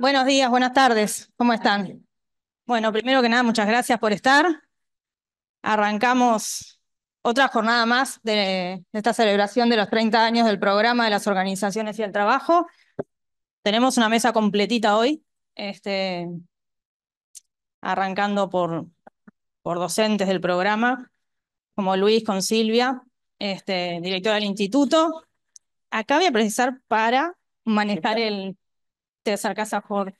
Buenos días, buenas tardes, ¿cómo están? Bueno, primero que nada, muchas gracias por estar. Arrancamos otra jornada más de, esta celebración de los 30 años del programa de las organizaciones y el trabajo. Tenemos una mesa completita hoy, este, arrancando por, por docentes del programa, como Luis con Silvia, este, directora del instituto. Acá voy a precisar para manejar el, te acercas a Jorge.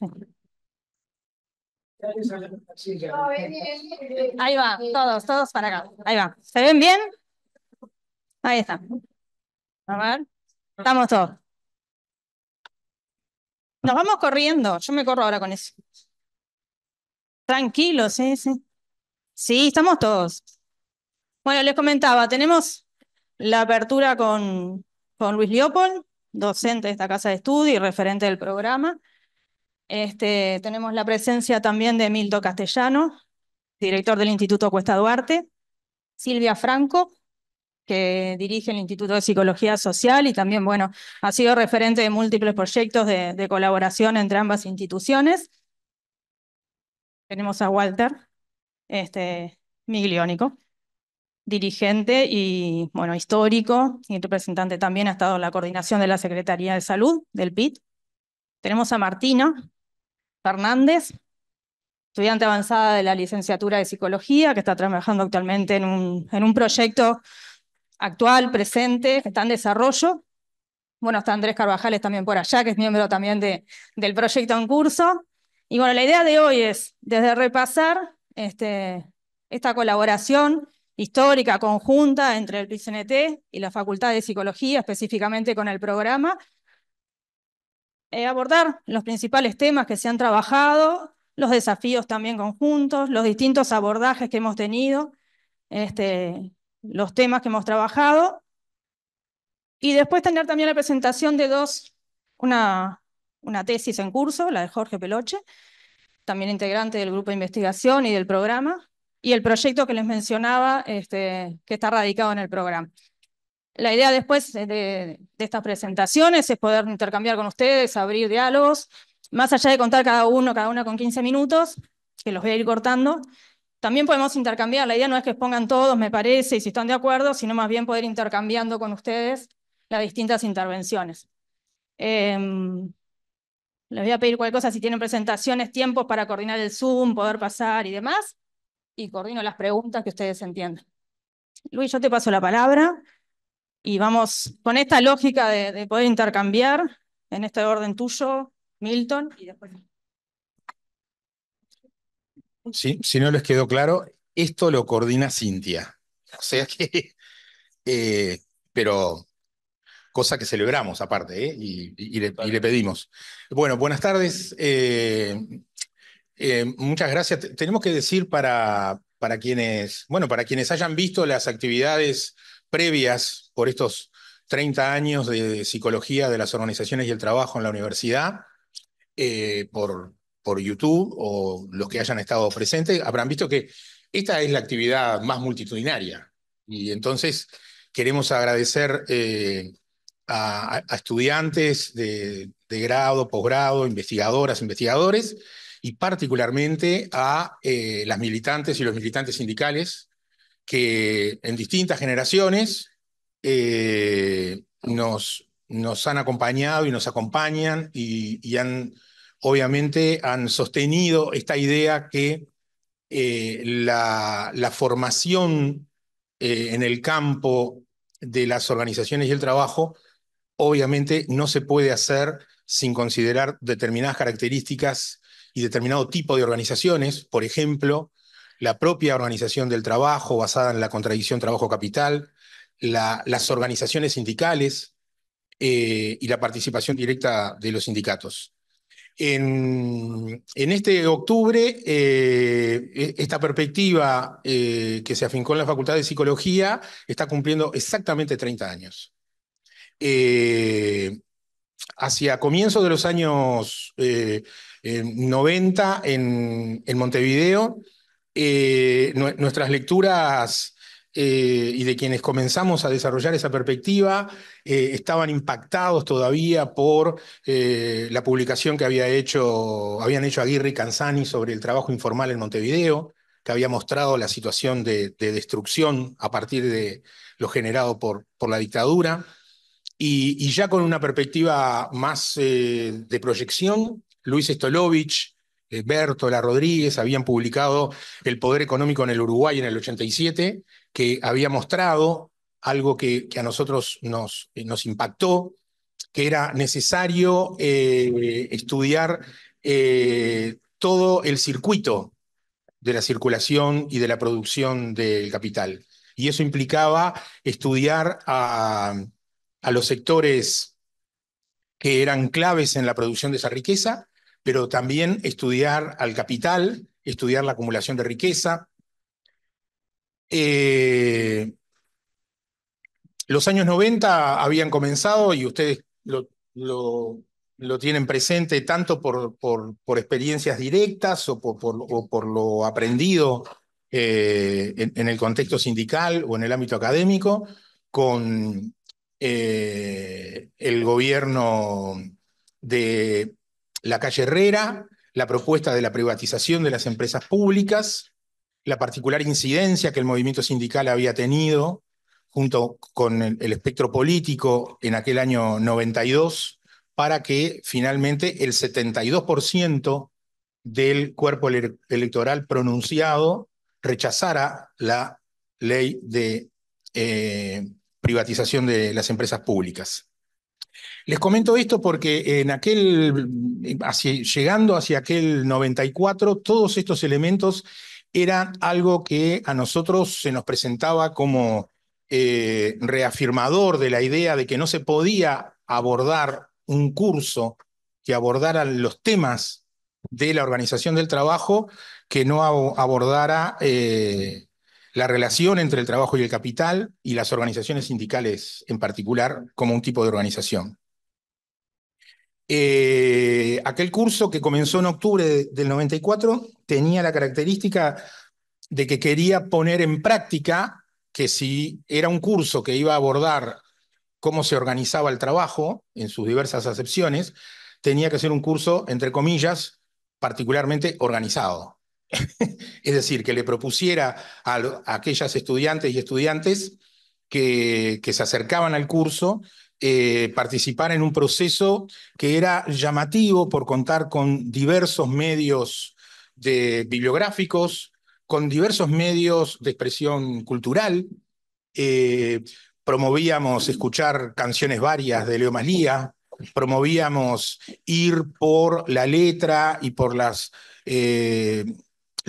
Ahí va, todos, todos para acá. Ahí va. ¿Se ven bien? Ahí está. A ver. Estamos todos. Nos vamos corriendo. Yo me corro ahora con eso. tranquilos, sí, sí. Sí, estamos todos. Bueno, les comentaba, tenemos la apertura con, con Luis Leopold docente de esta casa de estudio y referente del programa. Este, tenemos la presencia también de Milto Castellano, director del Instituto Cuesta Duarte, Silvia Franco, que dirige el Instituto de Psicología Social y también, bueno, ha sido referente de múltiples proyectos de, colaboración entre ambas instituciones. Tenemos a Walter este, Migliónico dirigente y, bueno, histórico y representante también, ha estado en la coordinación de la Secretaría de Salud del PIT. Tenemos a Martina Fernández, estudiante avanzada de la licenciatura de Psicología, que está trabajando actualmente en un, en un proyecto actual, presente, que está en desarrollo. Bueno, está Andrés Carvajales también por allá, que es miembro también de, del proyecto en curso. Y bueno, la idea de hoy es desde repasar este, esta colaboración histórica conjunta entre el PCNT y la Facultad de Psicología, específicamente con el programa, eh, abordar los principales temas que se han trabajado, los desafíos también conjuntos, los distintos abordajes que hemos tenido, este, los temas que hemos trabajado, y después tener también la presentación de dos, una, una tesis en curso, la de Jorge Peloche, también integrante del grupo de investigación y del programa, y el proyecto que les mencionaba este, que está radicado en el programa. La idea después eh, de, estas presentaciones es poder intercambiar con ustedes, abrir diálogos, más allá de contar cada uno, cada una con 15 minutos, que los voy a ir cortando, también podemos intercambiar, la idea no es que expongan todos, me parece, y si están de acuerdo, sino más bien poder intercambiando con ustedes las distintas intervenciones. Em, les voy a pedir cualquier cosa, si tienen presentaciones, tiempos para coordinar el Zoom, poder pasar y demás y coordino las preguntas que ustedes entiendan. Luis, yo te paso la palabra y vamos con esta lógica de, poder intercambiar en este orden tuyo, Milton, y después. Sí, si no les quedó claro, esto lo coordina Cintia. O sea que, eh, pero cosa que celebramos aparte ¿eh? y, le, pedimos. Bueno, buenas tardes. Eh, eh, muchas gracias. Tenemos que decir para, quienes, bueno, para quienes hayan visto las actividades previas por estos 30 años de psicología de las organizaciones y el trabajo en la universidad, eh, por, YouTube o los que hayan estado presentes, habrán visto que esta es la actividad más multitudinaria. Y entonces queremos agradecer eh, a, estudiantes de, de grado, posgrado, investigadoras, investigadores y particularmente a eh, las militantes y los militantes sindicales que en distintas generaciones eh, nos, nos, han acompañado y nos acompañan y, han, obviamente, han sostenido esta idea que eh, la, la, formación en el campo de las organizaciones y el trabajo, obviamente, no se puede hacer sin considerar determinadas características y determinado tipo de organizaciones, por ejemplo, la propia organización del trabajo basada en la contradicción trabajo-capital, las organizaciones sindicales eh, y la participación directa de los sindicatos. En, este octubre, eh, e, esta perspectiva eh, que se afincó en la Facultad de Psicología está cumpliendo exactamente 30 años. hacia comienzos de los años eh, en 90 en, Montevideo. Eh, nuestras lecturas eh, y de quienes comenzamos a desarrollar esa perspectiva estaban impactados todavía por la publicación que había hecho, habían hecho Aguirre y Canzani sobre el trabajo informal en Montevideo que había mostrado la situación de, destrucción a partir de lo generado por, por la dictadura, y, ya con una perspectiva más de proyección, Luis Stolovich, eh, Berto, La Rodríguez habían publicado El Poder Económico en el Uruguay en el 87, que había mostrado algo que, a nosotros eh, nos, impactó, que era necesario eh, estudiar todo el circuito de la circulación y de la producción del capital. Y eso implicaba estudiar a los sectores que eran claves en la producción de esa riqueza pero también estudiar al capital, estudiar la acumulación de riqueza. Eh, los años 90 habían comenzado y ustedes lo, tienen presente tanto por, experiencias directas o por, lo aprendido eh, en, el contexto sindical o en el ámbito académico con eh, el gobierno de la calle Herrera, la propuesta de la privatización de las empresas públicas, la particular incidencia que el movimiento sindical había tenido junto con el, espectro político en aquel año 92, para que finalmente el 72% del cuerpo electoral pronunciado rechazara la ley de eh, privatización de las empresas públicas. Les comento esto porque en aquel, hacia, llegando hacia aquel 94, todos estos elementos eran algo que a nosotros se nos presentaba como eh, reafirmador de la idea de que no se podía abordar un curso que abordara los temas de la organización del trabajo que no abordara eh, la relación entre el trabajo y el capital y las organizaciones sindicales en particular como un tipo de organización. Eh, aquel curso que comenzó en octubre del 94 tenía la característica de que quería poner en práctica que si era un curso que iba a abordar cómo se organizaba el trabajo en sus diversas acepciones, tenía que ser un curso, entre comillas, particularmente organizado. es decir, que le propusiera a, aquellas estudiantes y estudiantes que, se acercaban al curso eh, participar en un proceso que era llamativo por contar con diversos medios de, bibliográficos, con diversos medios de expresión cultural. Eh, promovíamos escuchar canciones varias de Leo Maslía, promovíamos ir por la letra y por las... Eh,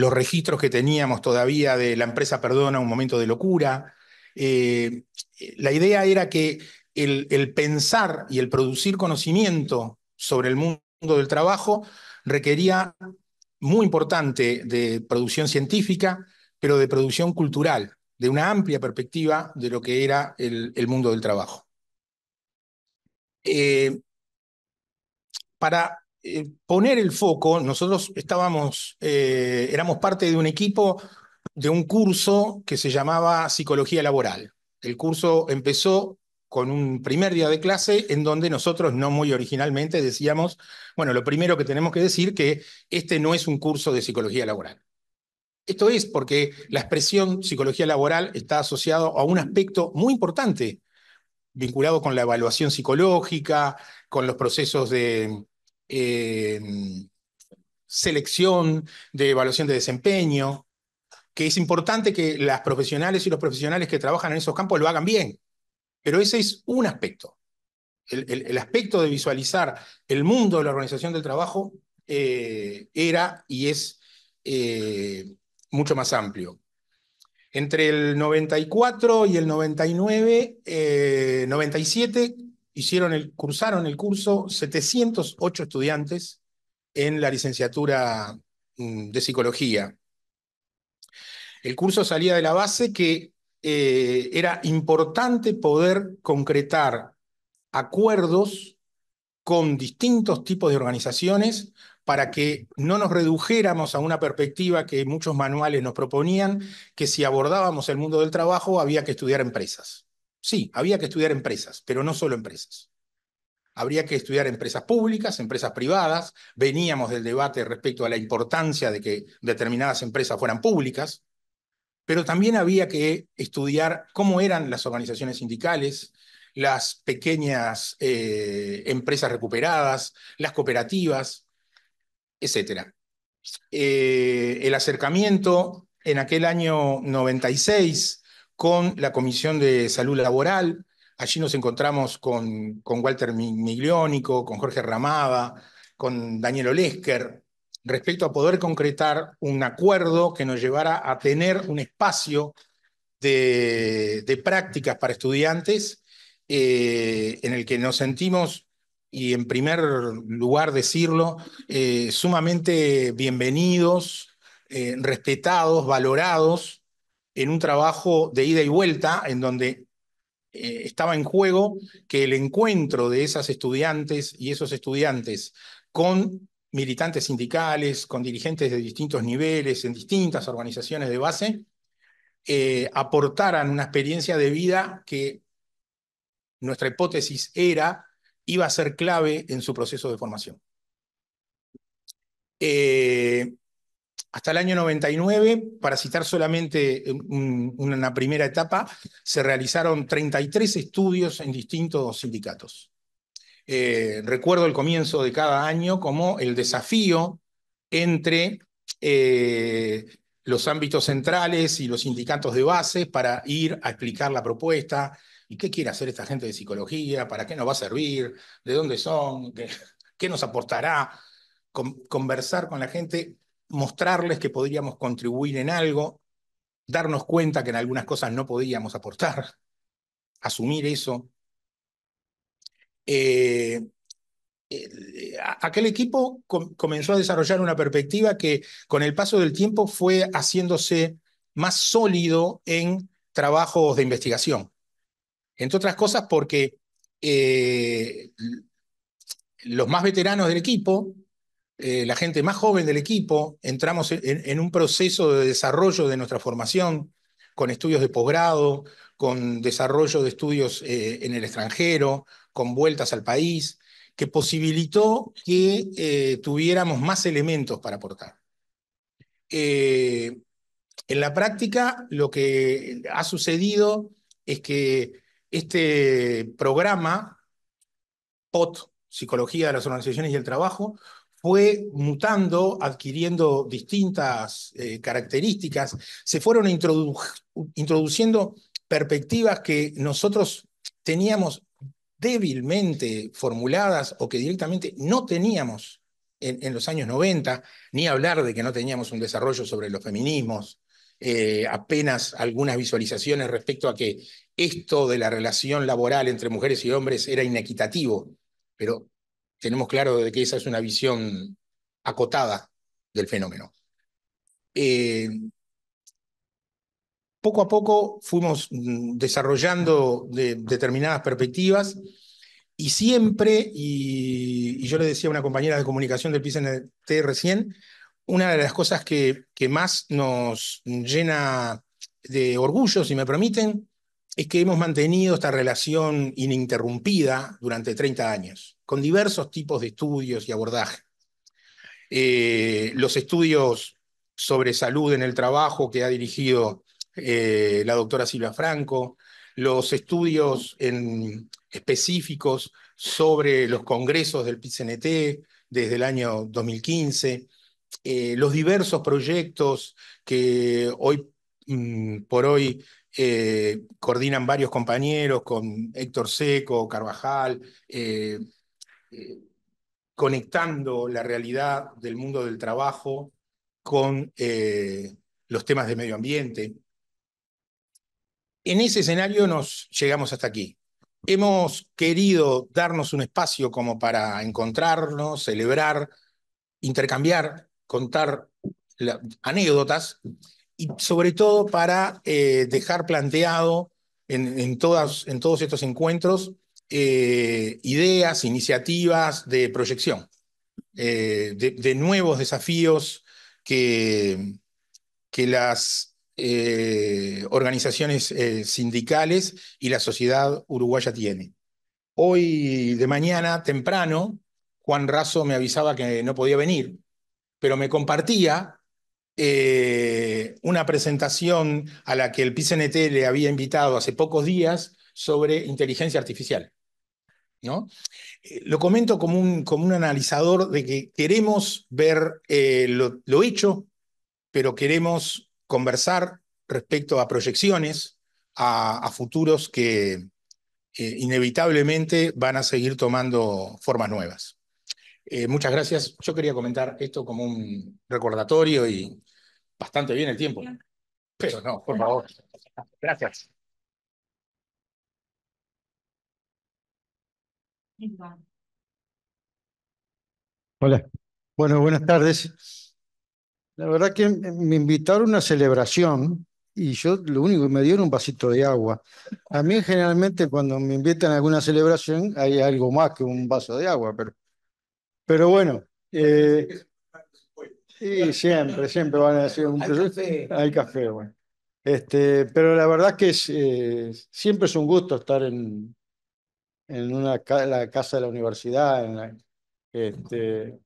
los registros que teníamos todavía de la empresa Perdona, un momento de locura. Eh, eh, la idea era que el, pensar y el producir conocimiento sobre el mundo del trabajo requería muy importante de producción científica, pero de producción cultural, de una amplia perspectiva de lo que era el, mundo del trabajo. Eh, para eh, poner el foco, nosotros estábamos, eh, éramos parte de un equipo de un curso que se llamaba Psicología Laboral. El curso empezó con un primer día de clase en donde nosotros, no muy originalmente, decíamos, bueno, lo primero que tenemos que decir que este no es un curso de psicología laboral. Esto es porque la expresión psicología laboral está asociado a un aspecto muy importante vinculado con la evaluación psicológica, con los procesos de, eh, selección, de evaluación de desempeño, que es importante que las profesionales y los profesionales que trabajan en esos campos lo hagan bien. Pero ese es un aspecto. El, aspecto de visualizar el mundo de la organización del trabajo eh, era y es eh, mucho más amplio. Entre el 94 y el 99, eh, 97, hicieron el, cursaron el curso 708 estudiantes en la licenciatura mm, de psicología. El curso salía de la base que eh, era importante poder concretar acuerdos con distintos tipos de organizaciones para que no nos redujéramos a una perspectiva que muchos manuales nos proponían, que si abordábamos el mundo del trabajo había que estudiar empresas. Sí, había que estudiar empresas, pero no solo empresas. Habría que estudiar empresas públicas, empresas privadas. Veníamos del debate respecto a la importancia de que determinadas empresas fueran públicas, pero también había que estudiar cómo eran las organizaciones sindicales, las pequeñas eh, empresas recuperadas, las cooperativas, etc. Eh, el acercamiento en aquel año 96 con la Comisión de Salud Laboral. Allí nos encontramos con, Walter Migliónico, con Jorge Ramada, con Daniel Olesker, respecto a poder concretar un acuerdo que nos llevara a tener un espacio de, prácticas para estudiantes eh, en el que nos sentimos, y en primer lugar decirlo, eh, sumamente bienvenidos, eh, respetados, valorados en un trabajo de ida y vuelta en donde eh, estaba en juego que el encuentro de esas estudiantes y esos estudiantes con militantes sindicales, con dirigentes de distintos niveles, en distintas organizaciones de base, eh, aportaran una experiencia de vida que nuestra hipótesis era iba a ser clave en su proceso de formación. Eh, hasta el año 99, para citar solamente eh, una primera etapa, se realizaron 33 estudios en distintos sindicatos. Eh, recuerdo el comienzo de cada año como el desafío entre eh, los ámbitos centrales y los sindicatos de base para ir a explicar la propuesta. ¿Y qué quiere hacer esta gente de psicología? ¿Para qué nos va a servir? ¿De dónde son? ¿Qué, nos aportará? conversar con la gente mostrarles que podríamos contribuir en algo, darnos cuenta que en algunas cosas no podíamos aportar, asumir eso. Eh, aquel equipo comenzó a desarrollar una perspectiva que con el paso del tiempo fue haciéndose más sólido en trabajos de investigación. Entre otras cosas porque eh, los más veteranos del equipo eh, la gente más joven del equipo, entramos en, un proceso de desarrollo de nuestra formación, con estudios de posgrado, con desarrollo de estudios eh, en el extranjero, con vueltas al país, que posibilitó que eh, tuviéramos más elementos para aportar. en la práctica, lo que ha sucedido es que este programa, POT, Psicología de las Organizaciones y el Trabajo, fue mutando, adquiriendo distintas eh, características, se fueron introduciendo perspectivas que nosotros teníamos débilmente formuladas o que directamente no teníamos en, los años 90, ni hablar de que no teníamos un desarrollo sobre los feminismos, eh, apenas algunas visualizaciones respecto a que esto de la relación laboral entre mujeres y hombres era inequitativo, pero tenemos claro de que esa es una visión acotada del fenómeno. Eh, poco a poco fuimos mm, desarrollando determinadas perspectivas y siempre, y, yo le decía a una compañera de comunicación del PCNT recién, una de las cosas que, que más nos llena de orgullo, si me permiten, es que hemos mantenido esta relación ininterrumpida durante 30 años con diversos tipos de estudios y abordajes. Eh, los estudios sobre salud en el trabajo que ha dirigido eh, la doctora Silvia Franco, los estudios específicos sobre los congresos del PICNT desde el año 2015, eh, los diversos proyectos que hoy mm, por hoy coordinan varios compañeros con Héctor Seco, Carvajal, eh, conectando la realidad del mundo del trabajo con eh, los temas de medio ambiente. En ese escenario nos llegamos hasta aquí. Hemos querido darnos un espacio como para encontrarnos, celebrar, intercambiar, contar anécdotas y sobre todo para eh, dejar planteado en todos estos encuentros eh, ideas, iniciativas de proyección, eh, de, nuevos desafíos que, que las eh, organizaciones sindicales y la sociedad uruguaya tiene. Hoy de mañana, temprano, Juan Razo me avisaba que no podía venir, pero me compartía una presentación a la que el PCNT le había invitado hace pocos días sobre inteligencia artificial. ¿no? Eh, lo comento como un, como un analizador de que queremos ver eh, lo, hecho, pero queremos conversar respecto a proyecciones, a, futuros que eh, inevitablemente van a seguir tomando formas nuevas. muchas gracias. Yo quería comentar esto como un recordatorio y bastante bien el tiempo. Pero no, por favor. Gracias. Hola. Bueno, buenas tardes. La verdad que me invitaron a una celebración y yo lo único que me dieron un vasito de agua. A mí generalmente cuando me invitan a alguna celebración hay algo más que un vaso de agua, pero, pero bueno. Eh, sí, siempre, siempre van a decir un hay café. Hay café, Este, pero la verdad que es, eh, siempre es un gusto estar en, en una la casa de la universidad, este,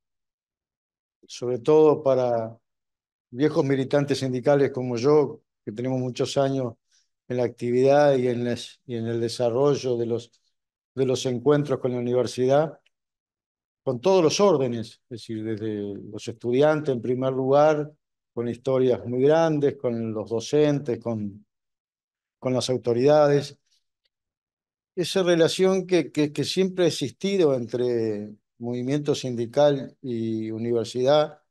sobre todo para viejos militantes sindicales como yo, que tenemos muchos años en la actividad y en, en el desarrollo de los, de los encuentros con la universidad, con todos los órdenes, es decir, desde los estudiantes en primer lugar, con historias muy grandes, con los docentes, con, con las autoridades, esa relación que, que, siempre ha existido entre movimiento sindical y universidad,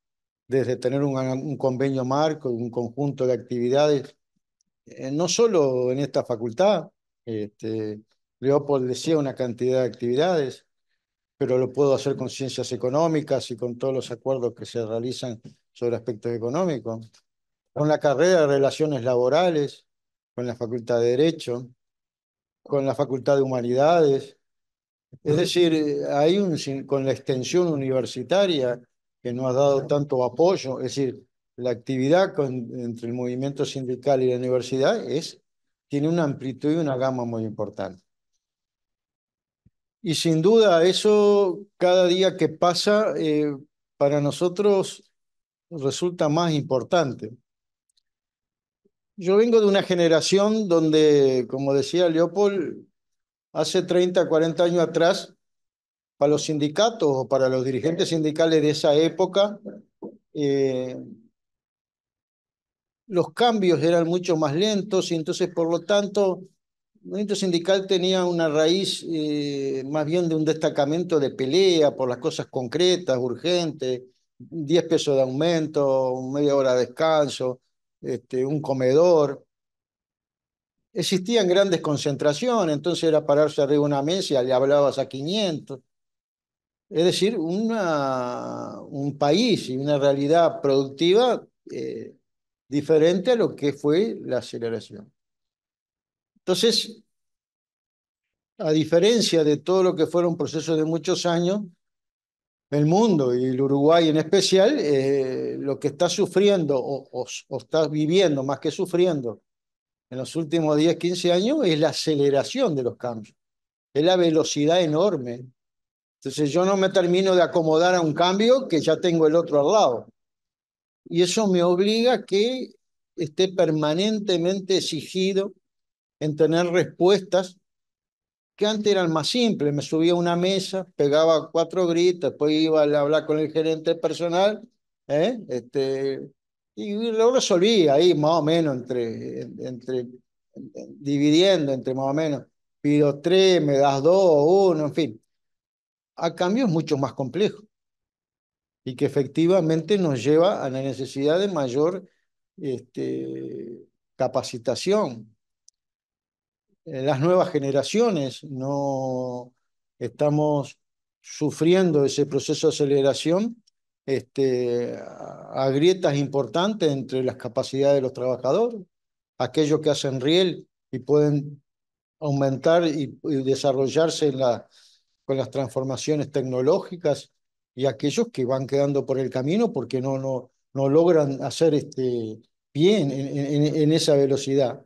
desde tener un, convenio marco, un conjunto de actividades, eh, no solo en esta facultad, Leopold este, decía una cantidad de actividades, pero lo puedo hacer con ciencias económicas y con todos los acuerdos que se realizan sobre aspectos económicos, con la carrera de relaciones laborales, con la facultad de Derecho, con la Facultad de Humanidades. Es decir, hay un, con la extensión universitaria que nos ha dado tanto apoyo, es decir, la actividad entre el movimiento sindical y la universidad es, tiene una amplitud y una gama muy importante. Y sin duda, eso cada día que pasa eh, para nosotros resulta más importante. Yo vengo de una generación donde, como decía Leopold, hace 30, 40 años atrás, para los sindicatos o para los dirigentes sindicales de esa época, eh, los cambios eran mucho más lentos y entonces, por lo tanto, el movimiento sindical tenía una raíz eh, más bien de un destacamento de pelea por las cosas concretas, urgentes, 10 pesos de aumento, media hora de descanso, este, un comedor. Existían grandes concentraciones, entonces era pararse arriba de una mesa y le hablabas a 500. Es decir, una, un país y una realidad productiva eh, diferente a lo que fue la aceleración. Entonces, a diferencia de todo lo que un proceso de muchos años, el mundo y el Uruguay en especial, eh, lo que está sufriendo o, o, está viviendo más que sufriendo en los últimos 10, 15 años es la aceleración de los cambios, es la velocidad enorme. Entonces yo no me termino de acomodar a un cambio que ya tengo el otro al lado. Y eso me obliga a que esté permanentemente exigido en tener respuestas que antes el más simple, Me subía a una mesa, pegaba cuatro gritos, después iba a hablar con el gerente personal, ¿eh? este, y lo resolvía ahí más o menos, entre, entre, dividiendo entre más o menos, pido tres, me das dos, uno, en fin. A cambio es mucho más complejo y que efectivamente nos lleva a la necesidad de mayor este, capacitación, eh, las nuevas generaciones no estamos sufriendo ese proceso de aceleración este, a grietas importantes entre las capacidades de los trabajadores, aquellos que hacen riel y pueden aumentar y, desarrollarse con las transformaciones tecnológicas y aquellos que van quedando por el camino porque no, no, logran hacer este, bien en esa velocidad.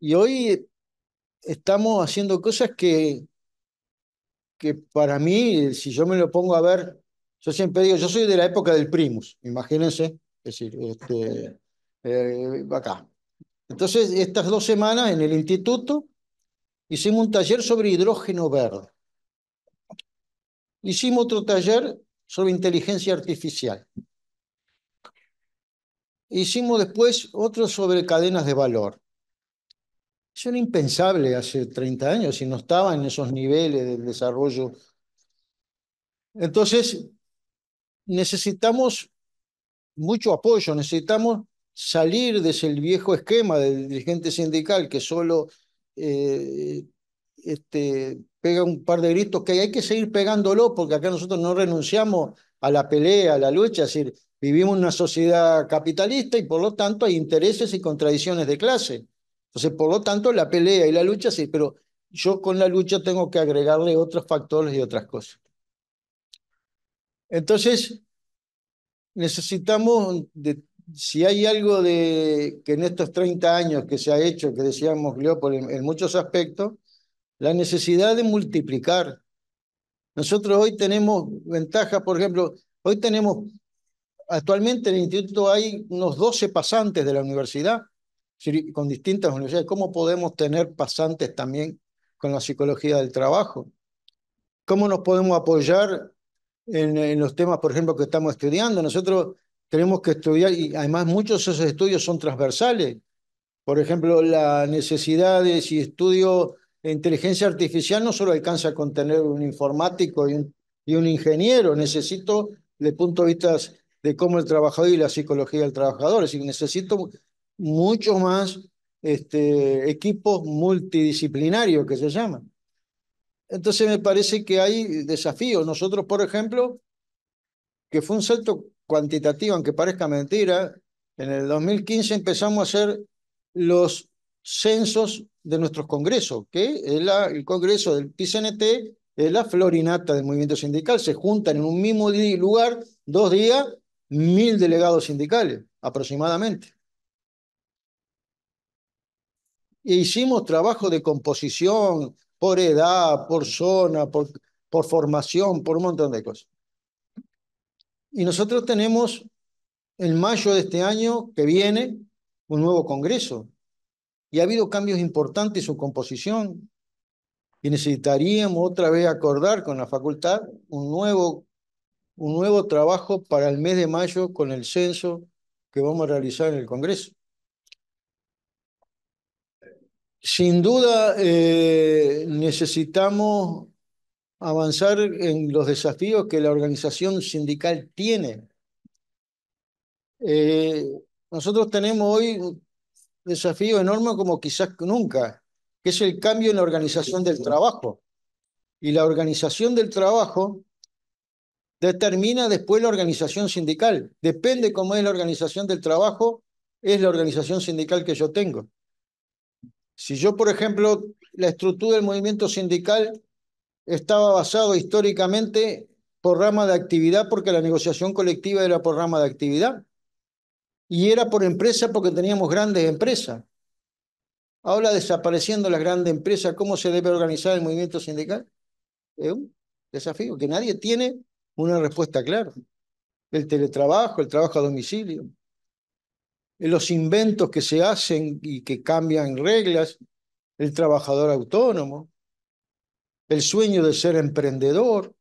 Y hoy estamos haciendo cosas que, que para mí, si yo me lo pongo a ver, yo siempre digo, yo soy de la época del primus, imagínense, es decir, este, eh, acá. Entonces, estas dos semanas en el instituto hicimos un taller sobre hidrógeno verde. Hicimos otro taller sobre inteligencia artificial. Hicimos después otro sobre cadenas de valor. Eso era impensable hace 30 años y no estaba en esos niveles del desarrollo. Entonces, necesitamos mucho apoyo, necesitamos salir de ese viejo esquema del dirigente sindical que solo eh, este, pega un par de gritos, que hay que seguir pegándolo porque acá nosotros no renunciamos a la pelea, a la lucha, es decir, vivimos en una sociedad capitalista y por lo tanto hay intereses y contradicciones de clase. Entonces, por lo tanto, la pelea y la lucha sí, pero yo con la lucha tengo que agregarle otros factores y otras cosas. Entonces, necesitamos, de, si hay algo de, que en estos 30 años que se ha hecho, que decíamos Leopold, en, en muchos aspectos, la necesidad de multiplicar. Nosotros hoy tenemos ventajas, por ejemplo, hoy tenemos, actualmente en el instituto hay unos 12 pasantes de la universidad con distintas universidades, cómo podemos tener pasantes también con la psicología del trabajo, cómo nos podemos apoyar en, los temas, por ejemplo, que estamos estudiando. Nosotros tenemos que estudiar y además muchos de esos estudios son transversales. Por ejemplo, la necesidad de si estudio inteligencia artificial no solo alcanza con tener un informático y un, ingeniero, necesito, de el punto de vista de cómo el trabajador y la psicología del trabajador, necesito mucho más este, equipos multidisciplinarios que se llaman. Entonces me parece que hay desafíos. Nosotros, por ejemplo, que fue un salto cuantitativo, aunque parezca mentira, en el 2015 empezamos a hacer los censos de nuestros congresos, que el congreso del PCNT, es la florinata del movimiento sindical. Se juntan en un mismo lugar, dos días, mil delegados sindicales aproximadamente e hicimos trabajo de composición por edad, por zona, por, por formación, por un montón de cosas. Y nosotros tenemos en mayo de este año que viene un nuevo Congreso. Y ha habido cambios importantes en su composición. Y necesitaríamos otra vez acordar con la facultad un nuevo, un nuevo trabajo para el mes de mayo con el censo que vamos a realizar en el Congreso. Sin duda eh, necesitamos avanzar en los desafíos que la organización sindical tiene. Eh, nosotros tenemos hoy un desafío enorme como quizás nunca, que es el cambio en la organización del trabajo. Y la organización del trabajo determina después la organización sindical. Depende cómo es la organización del trabajo, es la organización sindical que yo tengo. Si yo, por ejemplo, la estructura del movimiento sindical estaba basado históricamente por rama de actividad, porque la negociación colectiva era por rama de actividad, y era por empresa porque teníamos grandes empresas. Ahora desapareciendo las grandes empresas, ¿cómo se debe organizar el movimiento sindical? Es un desafío que nadie tiene una respuesta clara. El teletrabajo, el trabajo a domicilio los inventos que se hacen y que cambian reglas, el trabajador autónomo, el sueño de ser emprendedor.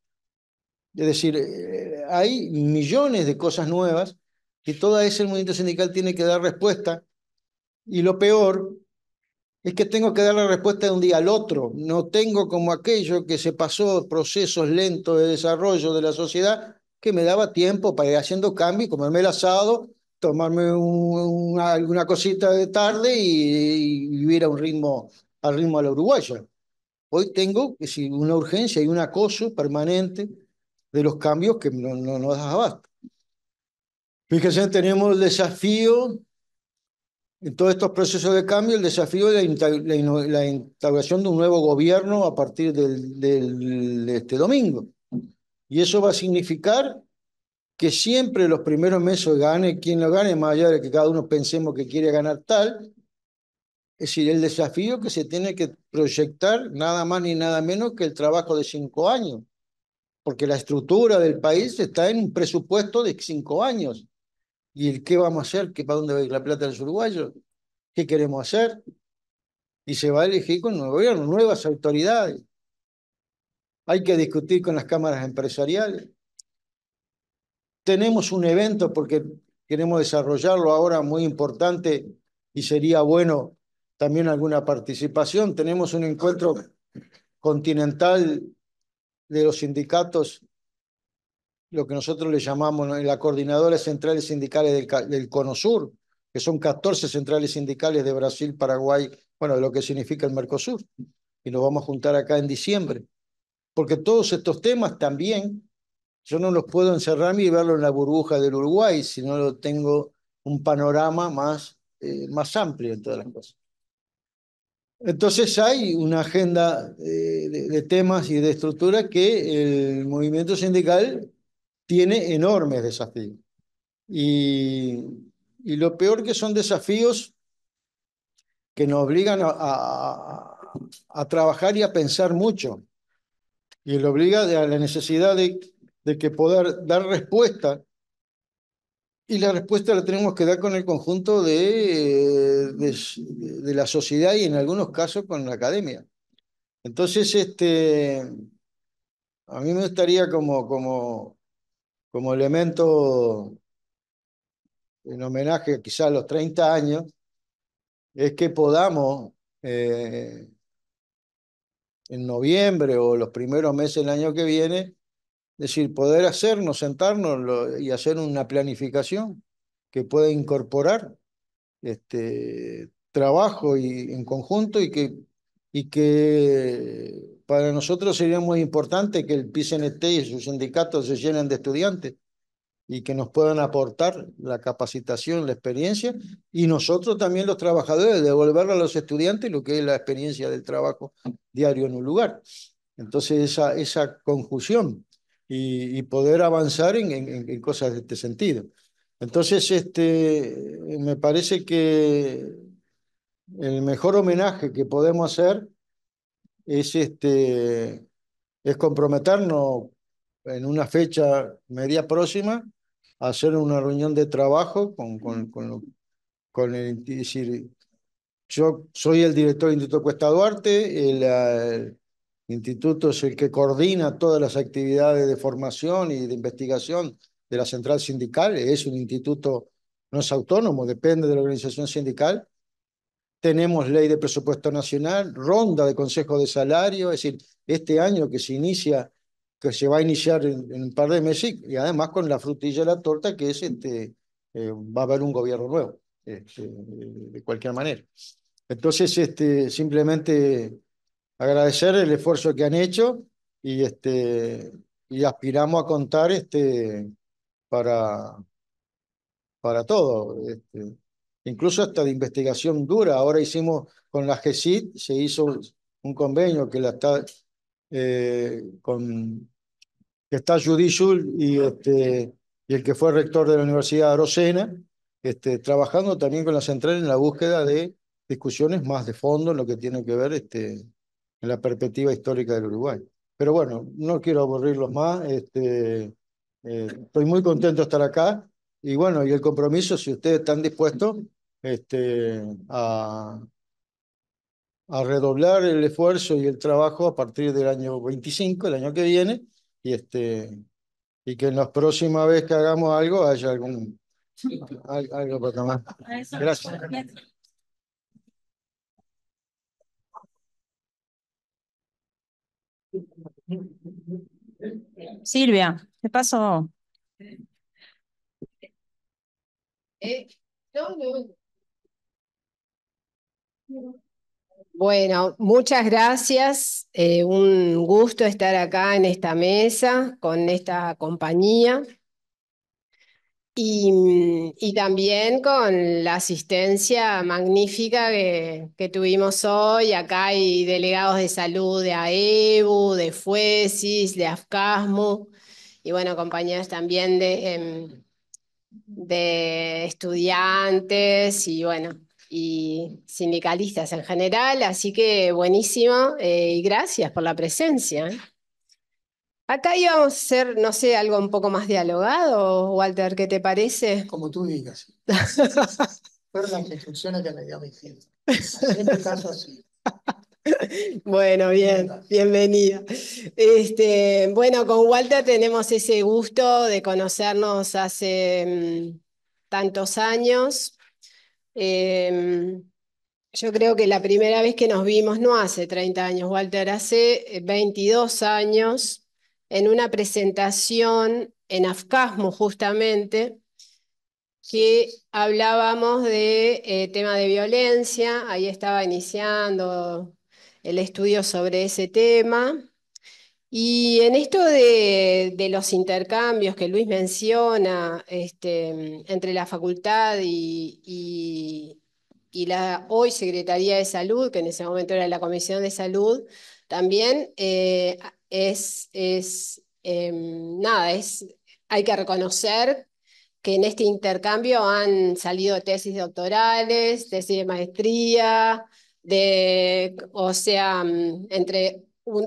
Es decir, eh, hay millones de cosas nuevas que toda ese movimiento sindical tiene que dar respuesta. Y lo peor es que tengo que dar la respuesta de un día al otro. No tengo como aquello que se pasó procesos lentos de desarrollo de la sociedad que me daba tiempo para ir haciendo cambio como comerme el asado tomarme una, alguna cosita de tarde y, vivir un ritmo, al ritmo a la uruguaya. Hoy tengo si, una urgencia y un acoso permanente de los cambios que no nos no das abasto. Fíjense, tenemos el desafío, en todos estos procesos de cambio, el desafío de la, la instauración de un nuevo gobierno a partir del, de este domingo. Y eso va a significar que siempre los primeros meses gane quien lo gane, más allá de que cada uno pensemos que quiere ganar tal. Es decir, el desafío que se tiene que proyectar nada más ni nada menos que el trabajo de cinco años, porque la estructura del país está en un presupuesto de cinco años. ¿Y el qué vamos a hacer? ¿Qué, ¿Para dónde va la plata del los uruguayos? ¿Qué queremos hacer? Y se va a elegir con un gobierno, nuevas autoridades. Hay que discutir con las cámaras empresariales tenemos un evento porque queremos desarrollarlo ahora muy importante y sería bueno también alguna participación. Tenemos un encuentro continental de los sindicatos, lo que nosotros le llamamos la Coordinadora Centrales Sindicales del, CONOSUR, Cono Sur, que son 14 centrales sindicales de Brasil, Paraguay, bueno, de lo que significa el Mercosur. Y nos vamos a juntar acá en diciembre. Porque todos estos temas también yo no los puedo encerrar ni verlo en la burbuja del Uruguay, si no tengo un panorama más, eh, más amplio en todas las cosas. Entonces hay una agenda eh, de, temas y de estructura que el movimiento sindical tiene enormes desafíos. Y, y lo peor que son desafíos que nos obligan a, a, a trabajar y a pensar mucho. Y lo obliga a la necesidad de de que poder dar respuesta y la respuesta la tenemos que dar con el conjunto de, de, la sociedad y en algunos casos con la academia. Entonces, este, a mí me gustaría como, como, como elemento en homenaje quizás a los 30 años, es que podamos eh, en noviembre o los primeros meses del año que viene decir, poder hacernos, sentarnos y hacer una planificación que pueda incorporar este trabajo y, en conjunto y que, y que para nosotros sería muy importante que el PCNT y sus sindicatos se llenen de estudiantes y que nos puedan aportar la capacitación, la experiencia, y nosotros también los trabajadores, devolverle a los estudiantes lo que es la experiencia del trabajo diario en un lugar. Entonces esa, esa conjunción y, poder avanzar en, cosas de este sentido. Entonces, este, me parece que el mejor homenaje que podemos hacer es, este, es comprometernos en una fecha media próxima a hacer una reunión de trabajo con, con, con, el, decir, yo soy el director del Instituto Cuesta Duarte, el instituto es el que coordina todas las actividades de formación y de investigación de la central sindical, es un instituto, no es autónomo, depende de la organización sindical. Tenemos ley de presupuesto nacional, ronda de consejo de salario, es decir, este año que se inicia, que se va a iniciar en, un par de meses, y además con la frutilla de la torta, que es este, eh, va a haber un gobierno nuevo, este, de cualquier manera. Entonces, este, simplemente agradecer el esfuerzo que han hecho y, este, y aspiramos a contar este, para, para todo. Este, incluso hasta de investigación dura. Ahora hicimos con la GESID, se hizo un convenio que está eh, con que está y, este, y el que fue rector de la Universidad de Arocena, este, trabajando también con la central en la búsqueda de discusiones más de fondo en lo que tiene que ver este, en la perspectiva histórica del Uruguay. Pero bueno, no quiero aburrirlos más. Este, eh, estoy muy contento de estar acá. Y bueno, y el compromiso, si ustedes están dispuestos este, a, redoblar el esfuerzo y el trabajo a partir del año 25, el año que viene, y, este, y que en la próxima vez que hagamos algo haya algún, algo para tomar. Gracias. Silvia, te paso. Bueno, muchas gracias. Eh, un gusto estar acá en esta mesa con esta compañía. Mm, y, también con la asistencia magnífica que, tuvimos hoy. Acá hay delegados de salud de AEBU, de FUESIS, de AFCASMU y bueno, compañeros también em, de, estudiantes y bueno, y sindicalistas en general. Así que buenísimo eh, y gracias por la presencia. ¿eh? Acá íbamos a hacer, no sé, algo un poco más dialogado, Walter, ¿qué te parece? Como tú digas. Fueron las instrucciones que me dio mi gente. Este Siempre caso así. Bueno, bien, bienvenida. Este, bueno, con Walter tenemos ese gusto de conocernos hace mm, tantos años. Em, yo creo que la primera vez que nos vimos, no hace 30 años, Walter, hace 22 eh, años, en una presentación en Afcasmo justamente, que hablábamos de eh, tema de violencia, ahí estaba iniciando el estudio sobre ese tema. Y en esto de, los intercambios que Luis menciona este, entre la facultad y, la hoy Secretaría de Salud, que en ese momento era la Comisión de Salud, también eh, es, es em, nada, es, hay que reconocer que en este intercambio han salido tesis doctorales, tesis de maestría, de, o sea, mm, entre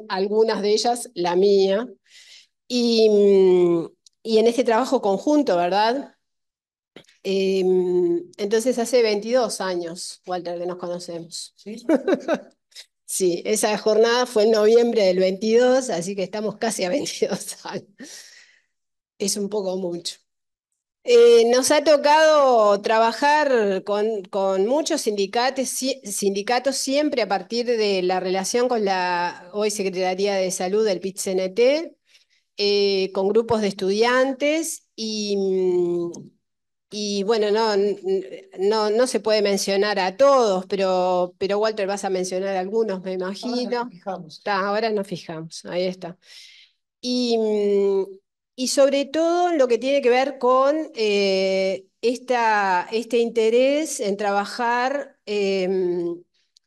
algunas de ellas la mía. Y, mm, en este trabajo conjunto, ¿verdad? Em, entonces hace 22 años, Walter, que nos conocemos. ¿Sí? Sí, esa jornada fue en noviembre del 22, así que estamos casi a 22 años. Es un poco mucho. Eh, nos ha tocado trabajar con, con muchos sindicatos, sindicatos siempre a partir de la relación con la hoy Secretaría de Salud del PIT-CNT, eh, con grupos de estudiantes y mm, y bueno, no, no, no se puede mencionar a todos, pero, pero Walter vas a mencionar algunos, me imagino. Ahora nos fijamos. ahora nos fijamos, ahí está. Mm, y, sobre todo lo que tiene que ver con eh, esta, este interés en trabajar em,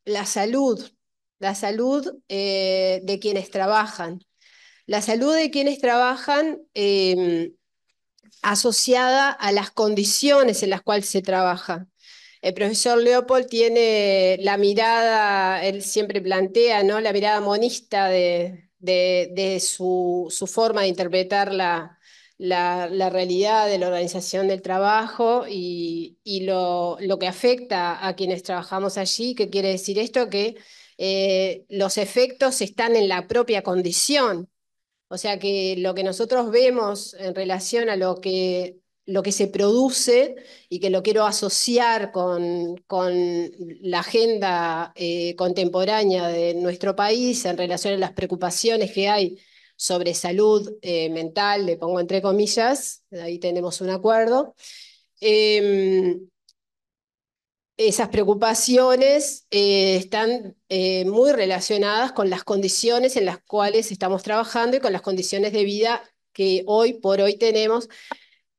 la salud, la salud eh, de quienes trabajan. La salud de quienes trabajan em, asociada a las condiciones en las cuales se trabaja. El profesor Leopold tiene la mirada, él siempre plantea, ¿no? La mirada monista de, de, su, su, forma de interpretar la, la, realidad de la organización del trabajo y, lo, que afecta a quienes trabajamos allí. que quiere decir esto? Que eh, los efectos están en la propia condición o sea que lo que nosotros vemos en relación a lo que, lo que se produce y que lo quiero asociar con, la agenda eh, contemporánea de nuestro país en relación a las preocupaciones que hay sobre salud eh, mental, le pongo entre comillas, ahí tenemos un acuerdo. Em, esas preocupaciones eh, están eh, muy relacionadas con las condiciones en las cuales estamos trabajando y con las condiciones de vida que hoy por hoy tenemos,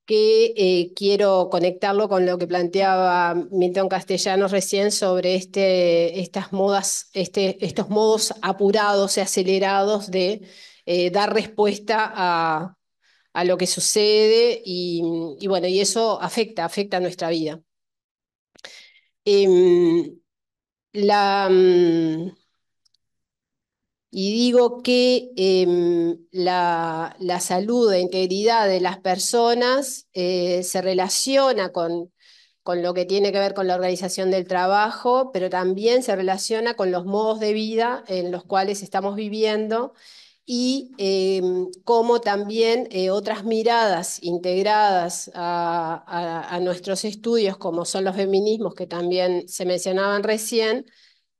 que eh, quiero conectarlo con lo que planteaba Milton Castellanos recién sobre este, estas modas, este, estos modos apurados y acelerados de dar respuesta a, lo que sucede y, y bueno, y eso afecta, afecta a nuestra vida. Em, mm, y digo que em, la, la, salud e integridad de las personas eh, se relaciona con lo que tiene que ver con la organización del trabajo, pero también se relaciona con los modos de vida en los cuales estamos viviendo y eh, cómo también eh, otras miradas integradas a, nuestros estudios, como son los feminismos que también se mencionaban recién,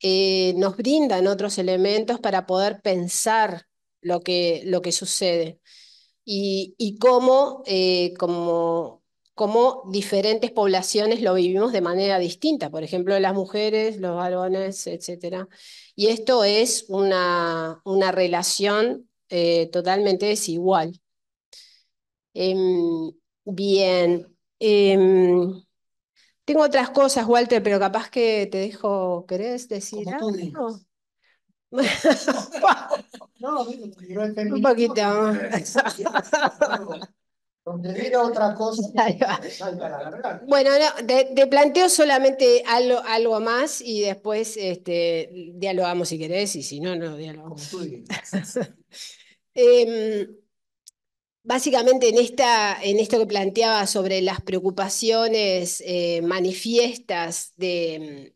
eh, nos brindan otros elementos para poder pensar lo que, lo que sucede. Y, y cómo, como cómo diferentes poblaciones lo vivimos de manera distinta, por ejemplo, las mujeres, los varones, etc. Y esto es una, una relación totalmente desigual. bien, tengo otras cosas, Walter, pero capaz que te dejo, ¿querés decir algo? no, Un poquito. Donde otra cosa, Bueno, no, te, planteo solamente algo, algo más y después este, dialogamos si querés y si no, no dialogamos. Em, básicamente en, esta, en esto que planteaba sobre las preocupaciones eh, manifiestas de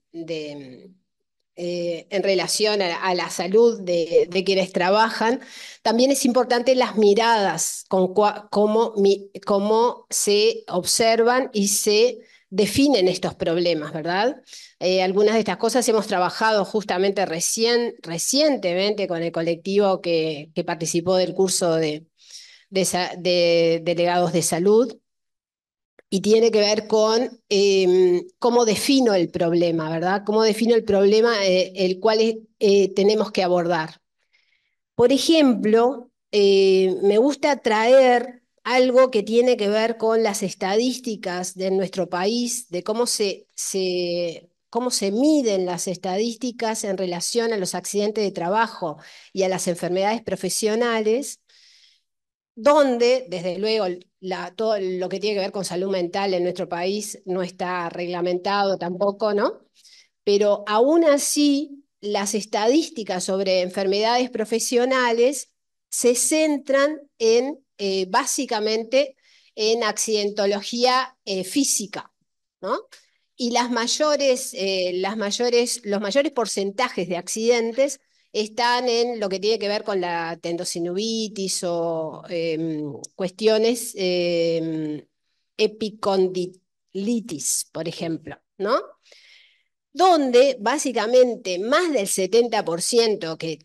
eh, en relación a, la salud de, quienes trabajan, también es importante las miradas, con cómo, se observan y se definen estos problemas, ¿verdad? Eh, algunas de estas cosas hemos trabajado justamente recientemente con el colectivo que, participó del curso de delegados de salud, y tiene que ver con em, cómo defino el problema, ¿verdad? Cómo defino el problema eh, el cual eh, tenemos que abordar. Por ejemplo, eh, me gusta traer algo que tiene que ver con las estadísticas de nuestro país, de cómo se, cómo se miden las estadísticas en relación a los accidentes de trabajo y a las enfermedades profesionales donde, desde luego, todo lo que tiene que ver con salud mental en nuestro país no está reglamentado tampoco, ¿no? Pero aún así, las estadísticas sobre enfermedades profesionales se centran en, eh, básicamente, en accidentología eh, física, ¿no? Y las eh, los mayores porcentajes de accidentes están en lo que tiene que ver con la tendocinubitis o em, cuestiones eh, em, epicondilitis, por ejemplo, ¿no? Donde básicamente más del 70% que,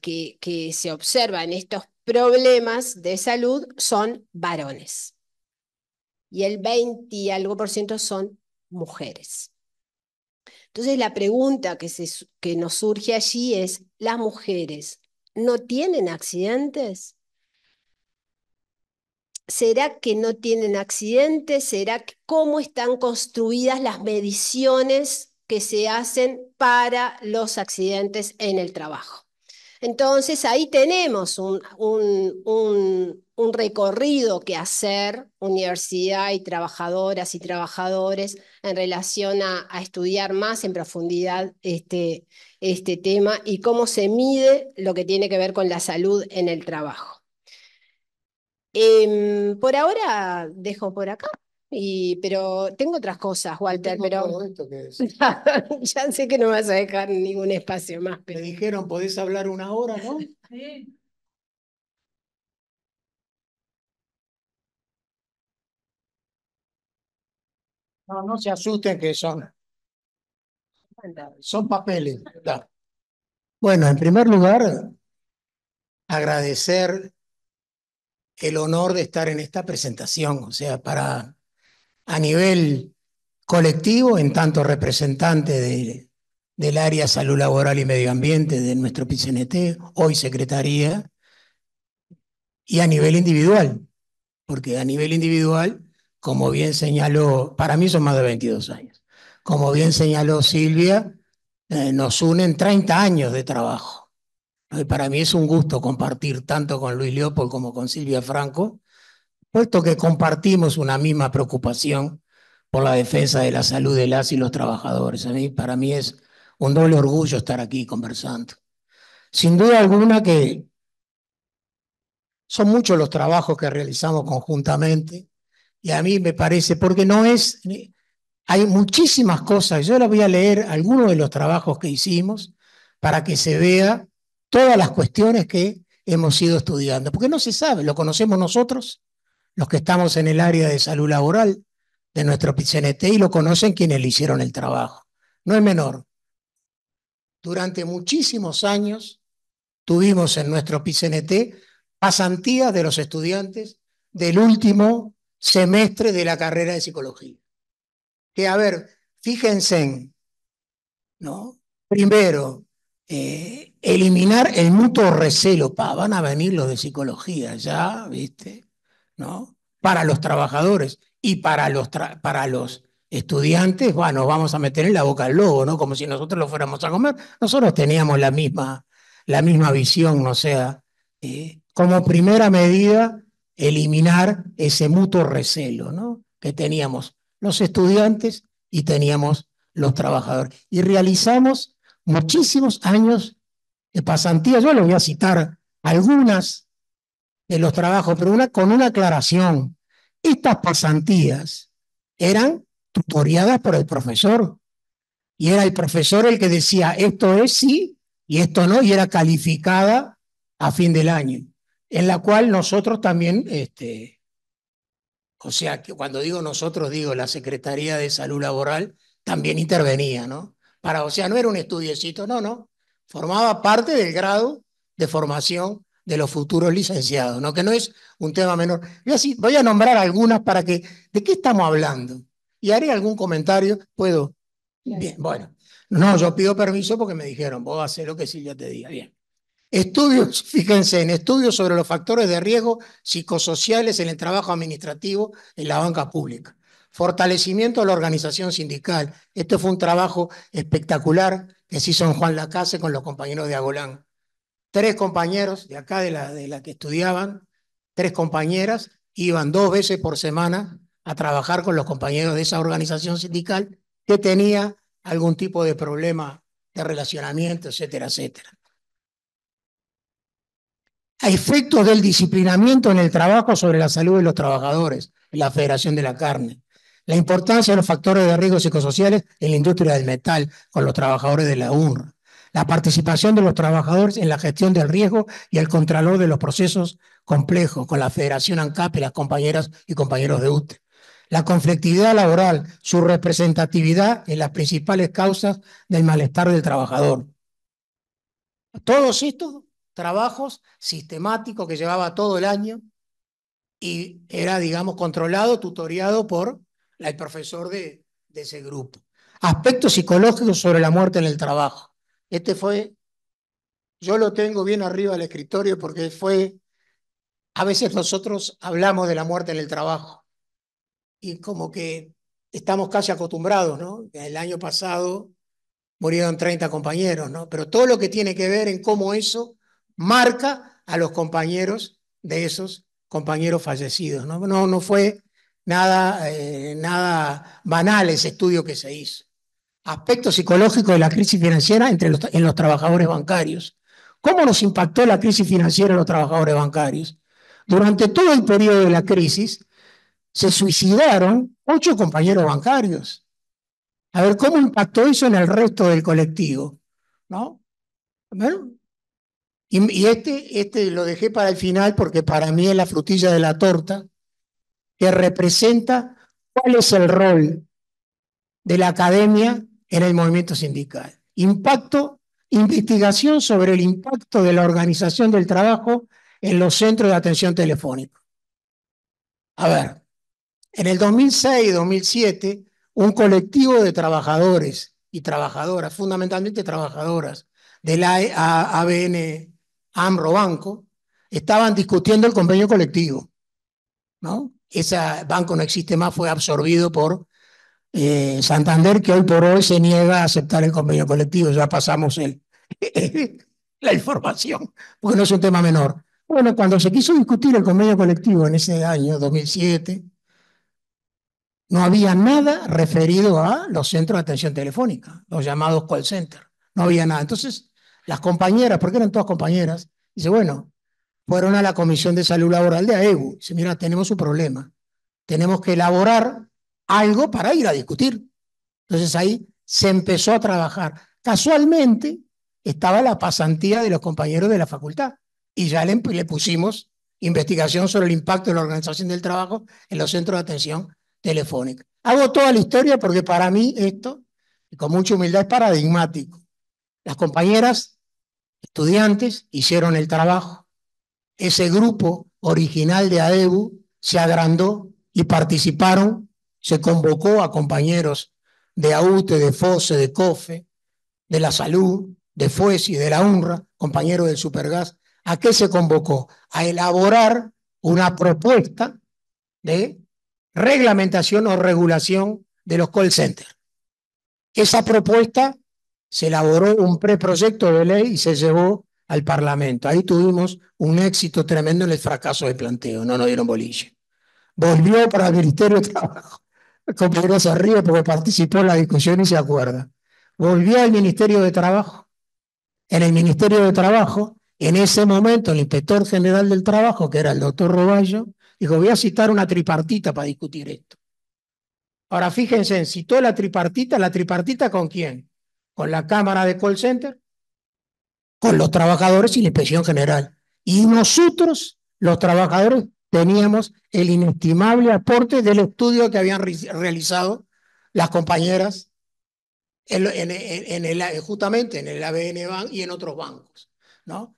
se observa en estos problemas de salud son varones y el 20 y algo por ciento son mujeres. Entonces la pregunta que, que nos surge allí es, ¿las mujeres no tienen accidentes? ¿Será que no tienen accidentes? ¿Será cómo están construidas las mediciones que se hacen para los accidentes en el trabajo? Entonces ahí tenemos un, un, un recorrido que hacer, universidad y trabajadoras y trabajadores, en relación a, estudiar más en profundidad este, este tema y cómo se mide lo que tiene que ver con la salud en el trabajo. Em, por ahora dejo por acá. pero tengo otras cosas, Walter, pero ya sé que no vas a dejar ningún espacio más. Me dijeron, podés hablar una hora, ¿no? Sí. No, no se asusten que son, son papeles. Bueno, en primer lugar, agradecer el honor de estar en esta presentación, o sea, para a nivel colectivo, en tanto representante de, del área salud laboral y medio ambiente de nuestro PCNT, hoy secretaría, y a nivel individual, porque a nivel individual como bien señaló, para mí son más de 22 años, como bien señaló Silvia, eh, nos unen 30 años de trabajo. Y eh, para mí es un gusto compartir tanto con Luis Leopold como con Silvia Franco, puesto que compartimos una misma preocupación por la defensa de la salud de las y los trabajadores. para mí es un doble orgullo estar aquí conversando. Sin duda alguna que son muchos los trabajos que realizamos conjuntamente, y a mí me parece, porque no es, hay muchísimas cosas, yo les voy a leer algunos de los trabajos que hicimos para que se vea todas las cuestiones que hemos ido estudiando, porque no se sabe, lo conocemos nosotros, los que estamos en el área de salud laboral de nuestro PCNT y lo conocen quienes le hicieron el trabajo. No es menor. Durante muchísimos años tuvimos en nuestro PCNT pasantías de los estudiantes del último semestre de la carrera de psicología. Que, a ver, fíjense, ¿no? Primero, eh, eliminar el mutuo recelo, pa, van a venir los de psicología ya, ¿viste? ¿No? Para los trabajadores y para los, para los estudiantes, bueno, vamos a meter en la boca al lobo, ¿no? Como si nosotros lo fuéramos a comer. Nosotros teníamos la misma, la misma visión, no sea, eh, como primera medida eliminar ese mutuo recelo ¿no? que teníamos los estudiantes y teníamos los trabajadores. Y realizamos muchísimos años de pasantías, Yo les voy a citar algunas de los trabajos, pero una, con una aclaración. Estas pasantías eran tutoriadas por el profesor. Y era el profesor el que decía, esto es sí y esto no, y era calificada a fin del año en la cual nosotros también, este, o sea, que cuando digo nosotros, digo la Secretaría de Salud Laboral también intervenía, ¿no? Para, o sea, no era un estudiecito, no, no, formaba parte del grado de formación de los futuros licenciados, ¿no? Que no es un tema menor. Y así voy a nombrar algunas para que, ¿de qué estamos hablando? Y haré algún comentario, ¿puedo? Bien, bueno. No, yo pido permiso porque me dijeron, vos hacer lo que sí yo te diga. Bien. Estudios, fíjense, en estudios sobre los factores de riesgo psicosociales en el trabajo administrativo en la banca pública. Fortalecimiento de la organización sindical. Esto fue un trabajo espectacular que se hizo en Juan Lacase con los compañeros de Agolán. Tres compañeros de acá, de la, de la que estudiaban, tres compañeras, iban dos veces por semana a trabajar con los compañeros de esa organización sindical que tenía algún tipo de problema de relacionamiento, etcétera, etcétera a efectos del disciplinamiento en el trabajo sobre la salud de los trabajadores la Federación de la Carne, la importancia de los factores de riesgo psicosociales en la industria del metal con los trabajadores de la urra, la participación de los trabajadores en la gestión del riesgo y el contralor de los procesos complejos con la Federación ANCAP y las compañeras y compañeros de UTE, la conflictividad laboral, su representatividad en las principales causas del malestar del trabajador. Todos estos trabajos sistemáticos que llevaba todo el año y era, digamos, controlado, tutoriado por el profesor de, ese grupo. Aspectos psicológicos sobre la muerte en el trabajo. Este fue, yo lo tengo bien arriba del escritorio porque fue, a veces nosotros hablamos de la muerte en el trabajo y como que estamos casi acostumbrados, ¿no? El año pasado murieron 30 compañeros, ¿no? Pero todo lo que tiene que ver en cómo eso marca a los compañeros de esos compañeros fallecidos. No, no, no fue nada, eh, nada banal ese estudio que se hizo. Aspecto psicológico de la crisis financiera entre los, en los trabajadores bancarios. ¿Cómo nos impactó la crisis financiera en los trabajadores bancarios? Durante todo el periodo de la crisis se suicidaron ocho compañeros bancarios. A ver, ¿cómo impactó eso en el resto del colectivo? ¿No? Bueno, y, este, este lo dejé para el final porque para mí es la frutilla de la torta, que representa cuál es el rol de la academia en el movimiento sindical. Impacto, investigación sobre el impacto de la organización del trabajo en los centros de atención telefónica. A ver, en el 2006 y 2007, un colectivo de trabajadores y trabajadoras, fundamentalmente trabajadoras, de la ABN AMRO Banco, estaban discutiendo el convenio colectivo. ¿no? Ese banco no existe más, fue absorbido por eh, Santander, que hoy por hoy se niega a aceptar el convenio colectivo. Ya pasamos el, la información, porque no es un tema menor. Bueno, cuando se quiso discutir el convenio colectivo en ese año 2007, no había nada referido a los centros de atención telefónica, los llamados call center. No había nada. Entonces, las compañeras, porque eran todas compañeras, dice, bueno, fueron a la Comisión de Salud Laboral de AEU. Dice, mira, tenemos un problema. Tenemos que elaborar algo para ir a discutir. Entonces ahí se empezó a trabajar. Casualmente estaba la pasantía de los compañeros de la facultad y ya le, pusimos investigación sobre el impacto de la organización del trabajo en los centros de atención telefónica. Hago toda la historia porque para mí esto, con mucha humildad, es paradigmático. Las compañeras estudiantes hicieron el trabajo. Ese grupo original de ADEBU se agrandó y participaron, se convocó a compañeros de AUTE, de FOSE, de COFE, de la salud, de y e de la Unra, compañeros del Supergas. ¿A qué se convocó? A elaborar una propuesta de reglamentación o regulación de los call centers. Esa propuesta se elaboró un preproyecto de ley y se llevó al Parlamento. Ahí tuvimos un éxito tremendo en el fracaso de planteo, no nos dieron bolilla. Volvió para el Ministerio de Trabajo, con eso porque participó en la discusión y se acuerda. Volvió al Ministerio de Trabajo. En el Ministerio de Trabajo, en ese momento, el inspector general del Trabajo, que era el doctor Roballo, dijo, voy a citar una tripartita para discutir esto. Ahora fíjense, citó la tripartita, la tripartita con quién? con la cámara de call center, con los trabajadores y la inspección general. Y nosotros, los trabajadores, teníamos el inestimable aporte del estudio que habían realizado las compañeras en, justamente en el ABN Bank y en otros bancos. ¿no?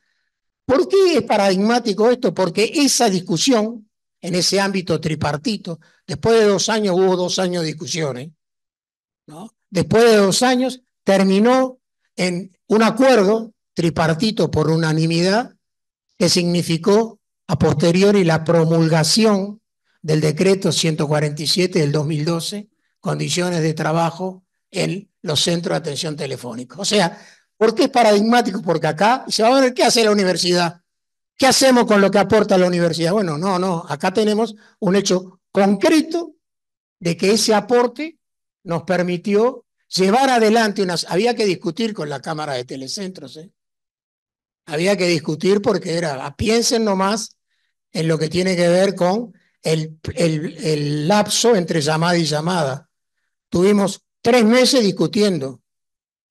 ¿Por qué es paradigmático esto? Porque esa discusión en ese ámbito tripartito, después de dos años hubo dos años de discusiones, ¿no? después de dos años terminó en un acuerdo tripartito por unanimidad que significó a posteriori la promulgación del decreto 147 del 2012, condiciones de trabajo en los centros de atención telefónica. O sea, ¿por qué es paradigmático? Porque acá se va a ver qué hace la universidad. ¿Qué hacemos con lo que aporta la universidad? Bueno, no, no, acá tenemos un hecho concreto de que ese aporte nos permitió llevar adelante unas... Había que discutir con la Cámara de Telecentros, ¿eh? Había que discutir porque era, ah, piensen nomás en lo que tiene que ver con el, el, el lapso entre llamada y llamada. Tuvimos tres meses discutiendo.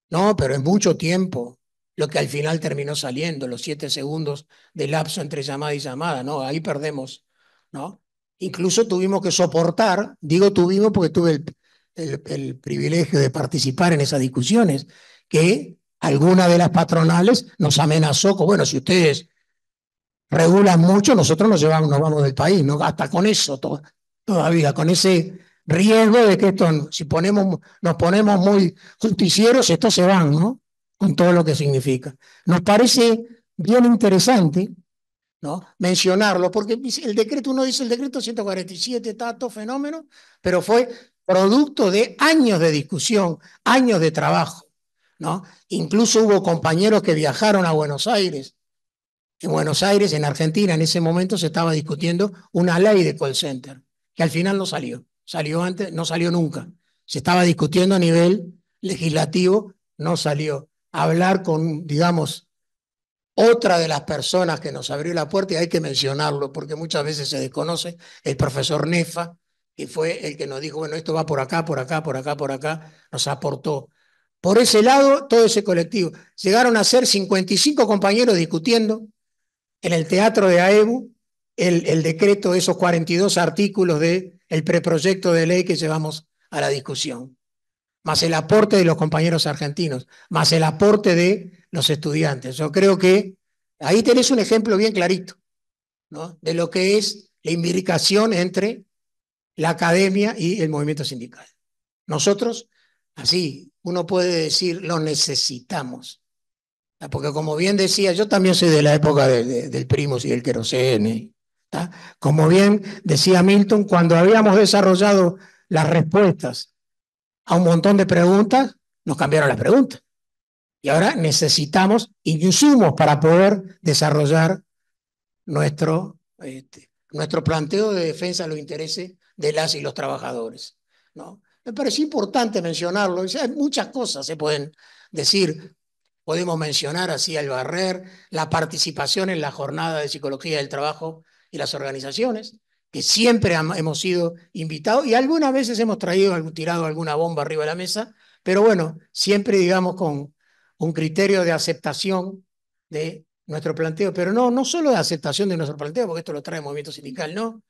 No, pero es mucho tiempo lo que al final terminó saliendo, los siete segundos de lapso entre llamada y llamada, ¿no? Ahí perdemos, ¿no? Incluso tuvimos que soportar, digo tuvimos porque tuve el, el, privilegio de participar en esas discusiones, que alguna de las patronales nos amenazó con, bueno, si ustedes regulan mucho, nosotros nos llevamos, nos vamos del país, ¿no? Hasta con eso todavía, con ese riesgo de que esto, si ponemos, nos ponemos muy justicieros, estos se van, ¿no? Con todo lo que significa. Nos parece bien interesante, ¿no? Mencionarlo, porque el decreto, uno dice el decreto 147, tanto fenómeno, pero fue producto de años de discusión, años de trabajo. ¿no? Incluso hubo compañeros que viajaron a Buenos Aires. En Buenos Aires, en Argentina, en ese momento se estaba discutiendo una ley de call center, que al final no salió. Salió antes, no salió nunca. Se estaba discutiendo a nivel legislativo, no salió. Hablar con, digamos, otra de las personas que nos abrió la puerta, y hay que mencionarlo porque muchas veces se desconoce, el profesor Nefa, y fue el que nos dijo, bueno, esto va por acá, por acá, por acá, por acá, nos aportó. Por ese lado, todo ese colectivo. Llegaron a ser 55 compañeros discutiendo en el teatro de AEBU el, el decreto, esos 42 artículos del el preproyecto de ley que llevamos a la discusión, más el aporte de los compañeros argentinos, más el aporte de los estudiantes. Yo creo que ahí tenés un ejemplo bien clarito ¿no? de lo que es la imbricación entre la academia y el movimiento sindical. Nosotros, así, uno puede decir, lo necesitamos. Porque como bien decía, yo también soy de la época del Primus y del querosene. Como bien decía Milton, cuando habíamos desarrollado las respuestas a un montón de preguntas, nos cambiaron las preguntas. Y ahora necesitamos y insumos para poder desarrollar nuestro, este, nuestro planteo de defensa de los intereses de las y los trabajadores. ¿no? Me parece importante mencionarlo. Hay muchas cosas se pueden decir. Podemos mencionar así al barrer la participación en la jornada de psicología del trabajo y las organizaciones, que siempre hemos sido invitados y algunas veces hemos traído, tirado alguna bomba arriba de la mesa, pero bueno, siempre digamos con un criterio de aceptación de nuestro planteo, pero no, no solo de aceptación de nuestro planteo, porque esto lo trae el movimiento sindical, no,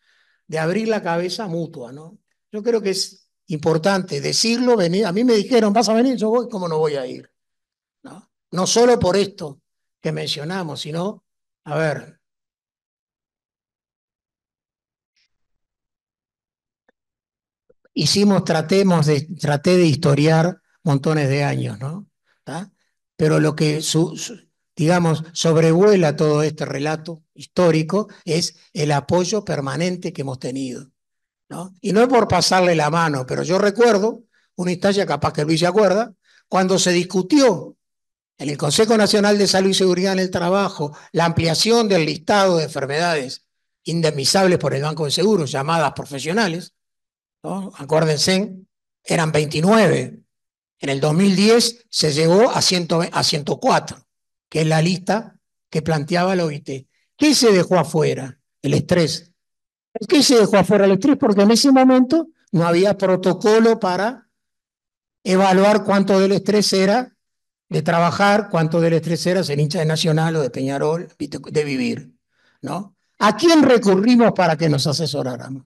de abrir la cabeza mutua, ¿no? Yo creo que es importante decirlo, venir. A mí me dijeron, vas a venir, yo voy, ¿cómo no voy a ir? ¿No? no solo por esto que mencionamos, sino, a ver. Hicimos, tratemos de, traté de historiar montones de años, ¿no? Pero lo que su digamos, sobrevuela todo este relato histórico es el apoyo permanente que hemos tenido. ¿no? Y no es por pasarle la mano, pero yo recuerdo una instancia, capaz que Luis se acuerda, cuando se discutió en el Consejo Nacional de Salud y Seguridad en el Trabajo la ampliación del listado de enfermedades indemnizables por el Banco de Seguros, llamadas profesionales, acuérdense, eran 29. En el 2010 se llegó a, a 104 que es la lista que planteaba la OIT. ¿Qué se dejó afuera? El estrés. ¿Qué se dejó afuera el estrés? Porque en ese momento no había protocolo para evaluar cuánto del estrés era de trabajar, cuánto del estrés era ser hincha de Nacional o de Peñarol, de vivir. ¿no? ¿A quién recurrimos para que nos asesoráramos?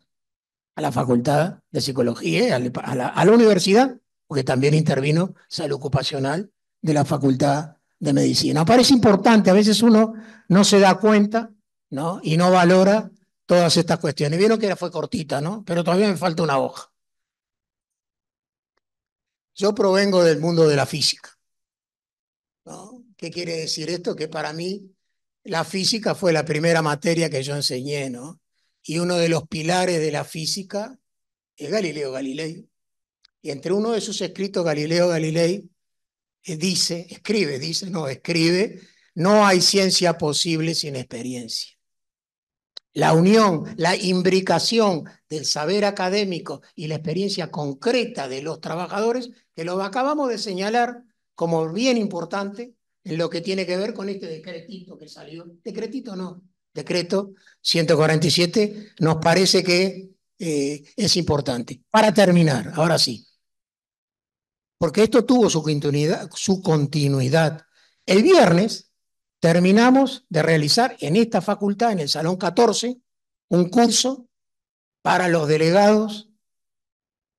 A la Facultad de Psicología, a la, a la universidad, porque también intervino salud ocupacional de la Facultad de medicina. Parece importante, a veces uno no se da cuenta ¿no? y no valora todas estas cuestiones. Vieron que fue cortita, ¿no? Pero todavía me falta una hoja. Yo provengo del mundo de la física. ¿Qué quiere decir esto? Que para mí la física fue la primera materia que yo enseñé, ¿no? Y uno de los pilares de la física es Galileo Galilei. Y entre uno de sus escritos, Galileo Galilei dice, escribe, dice, no, escribe, no hay ciencia posible sin experiencia. La unión, la imbricación del saber académico y la experiencia concreta de los trabajadores, que lo acabamos de señalar como bien importante en lo que tiene que ver con este decretito que salió. Decretito no, decreto 147 nos parece que eh, es importante. Para terminar, ahora sí porque esto tuvo su continuidad, El viernes terminamos de realizar en esta facultad, en el Salón 14, un curso para los delegados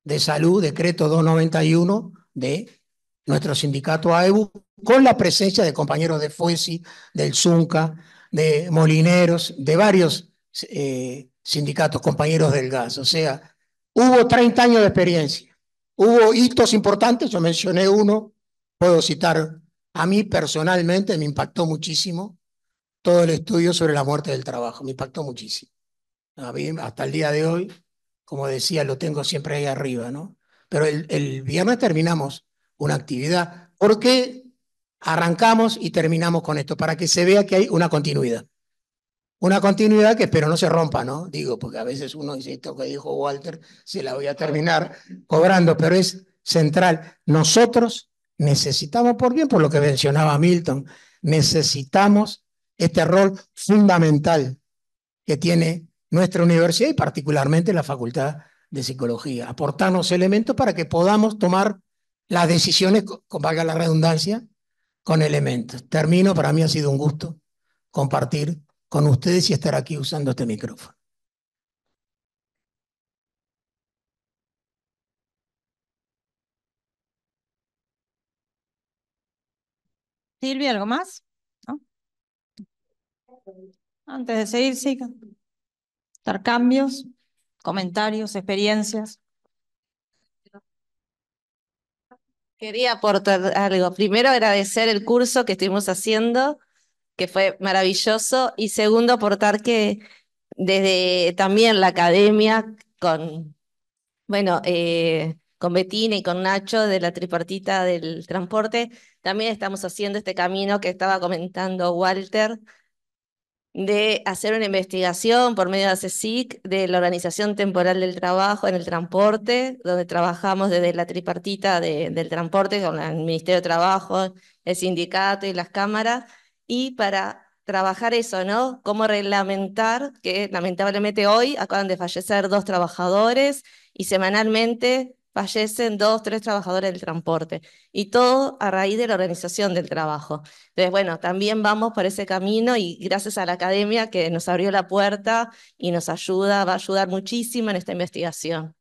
de salud, decreto 291 de nuestro sindicato AEBU, con la presencia de compañeros de FUESI, del ZUNCA, de Molineros, de varios eh, sindicatos, compañeros del gas. O sea, hubo 30 años de experiencia. Hubo hitos importantes, yo mencioné uno, puedo citar, a mí personalmente me impactó muchísimo todo el estudio sobre la muerte del trabajo, me impactó muchísimo. hasta el día de hoy, como decía, lo tengo siempre ahí arriba, ¿no? Pero el, el viernes terminamos una actividad. ¿Por qué arrancamos y terminamos con esto? Para que se vea que hay una continuidad una continuidad que espero no se rompa, ¿no? Digo, porque a veces uno dice esto que dijo Walter, se la voy a terminar cobrando, pero es central. Nosotros necesitamos, por bien, por lo que mencionaba Milton, necesitamos este rol fundamental que tiene nuestra universidad y particularmente la Facultad de Psicología, aportarnos elementos para que podamos tomar las decisiones, con valga la redundancia, con elementos. Termino, para mí ha sido un gusto compartir con ustedes y estar aquí usando este micrófono. Silvia, ¿algo más? Antes de seguir, sí. Dar cambios, comentarios, experiencias. Quería aportar algo. Primero agradecer el curso que estuvimos haciendo que fue maravilloso, y segundo, aportar que desde también la academia, con, bueno, eh, con Betina y con Nacho de la tripartita del transporte, también estamos haciendo este camino que estaba comentando Walter, de hacer una investigación por medio de CSIC de la Organización Temporal del Trabajo en el Transporte, donde trabajamos desde la tripartita del transporte con el Ministerio de Trabajo, el sindicato y las cámaras, y para trabajar eso, ¿no? Cómo reglamentar que lamentablemente hoy acaban de fallecer dos trabajadores y semanalmente fallecen dos, tres trabajadores del transporte. Y todo a raíz de la organización del trabajo. Entonces, bueno, también vamos por ese camino y gracias a la academia que nos abrió la puerta y nos ayuda, va a ayudar muchísimo en esta investigación.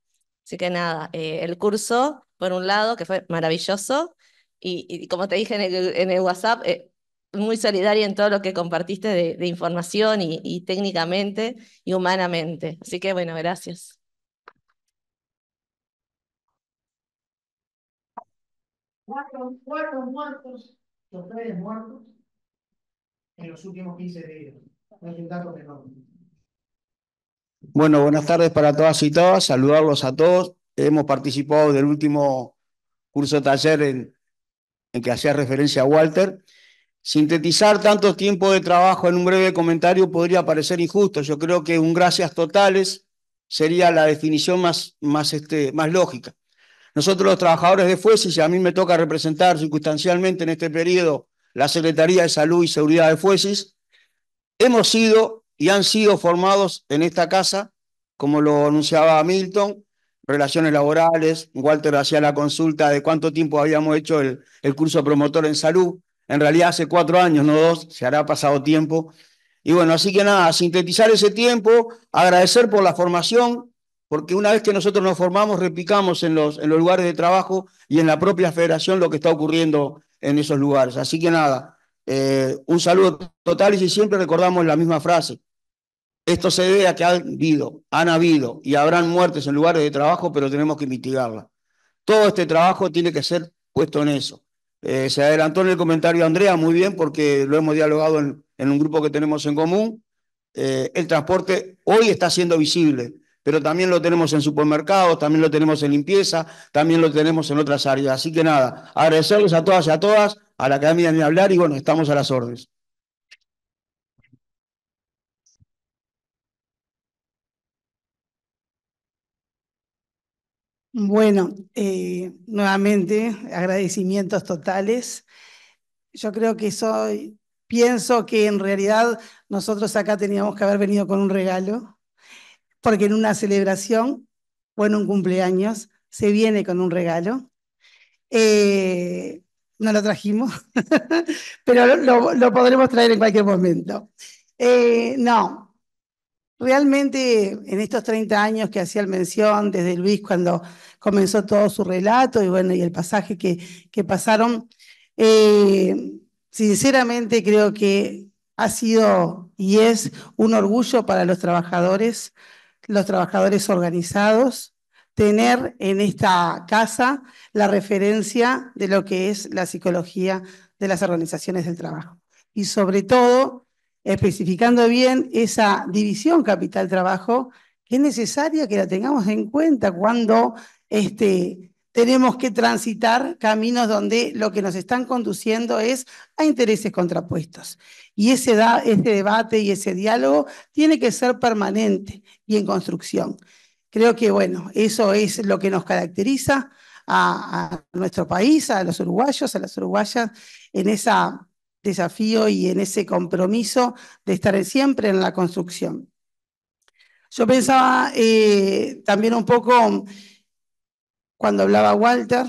Así que nada, eh, el curso, por un lado, que fue maravilloso, y, como te dije en el, WhatsApp, eh, muy solidaria en todo lo que compartiste de, información y, técnicamente y humanamente. Así que bueno, gracias. muertos, muertos en los últimos 15 días. Bueno, buenas tardes para todas y todas, saludarlos a todos. Hemos participado del último curso taller en, en que hacía referencia a Walter Sintetizar tanto tiempo de trabajo en un breve comentario podría parecer injusto. Yo creo que un gracias totales sería la definición más, más, este, más lógica. Nosotros los trabajadores de Fuesis, y a mí me toca representar circunstancialmente en este periodo la Secretaría de Salud y Seguridad de Fuesis, hemos sido y han sido formados en esta casa, como lo anunciaba Milton, relaciones laborales, Walter hacía la consulta de cuánto tiempo habíamos hecho el curso promotor en salud, en realidad hace cuatro años, no dos, se hará pasado tiempo. Y bueno, así que nada, sintetizar ese tiempo, agradecer por la formación, porque una vez que nosotros nos formamos, replicamos en los, lugares de trabajo y en la propia federación lo que está ocurriendo en esos lugares. Así que nada, eh, un saludo total y si siempre recordamos la misma frase. Esto se debe a que han habido, han habido y habrán muertes en lugares de trabajo, pero tenemos que mitigarla. Todo este trabajo tiene que ser puesto en eso. Eh, se adelantó en el comentario Andrea, muy bien, porque lo hemos dialogado en, un grupo que tenemos en común. Eh, el transporte hoy está siendo visible, pero también lo tenemos en supermercados, también lo tenemos en limpieza, también lo tenemos en otras áreas. Así que nada, agradecerles a todas y a todas, a la Academia de Hablar y bueno, estamos a las órdenes. Bueno, eh, nuevamente, agradecimientos totales. Yo creo que soy, pienso que en realidad nosotros acá teníamos que haber venido con un regalo, porque en una celebración o en un cumpleaños se viene con un regalo. Eh, no lo trajimos, pero lo, podremos traer en cualquier momento. Eh, no, Realmente en estos 30 años que hacía el mención, desde Luis cuando comenzó todo su relato y bueno, y el pasaje que, pasaron, eh, sinceramente creo que ha sido y es un orgullo para los trabajadores, los trabajadores organizados, tener en esta casa la referencia de lo que es la psicología de las organizaciones del trabajo. Y sobre todo, especificando bien esa división capital-trabajo, que es necesaria que la tengamos en cuenta cuando este, tenemos que transitar caminos donde lo que nos están conduciendo es a intereses contrapuestos. Y ese, da, ese debate y ese diálogo tiene que ser permanente y en construcción. Creo que, bueno, eso es lo que nos caracteriza a, a nuestro país, a los uruguayos, a las uruguayas, en esa desafío y en ese compromiso de estar siempre en la construcción. Yo pensaba eh, también un poco cuando hablaba Walter,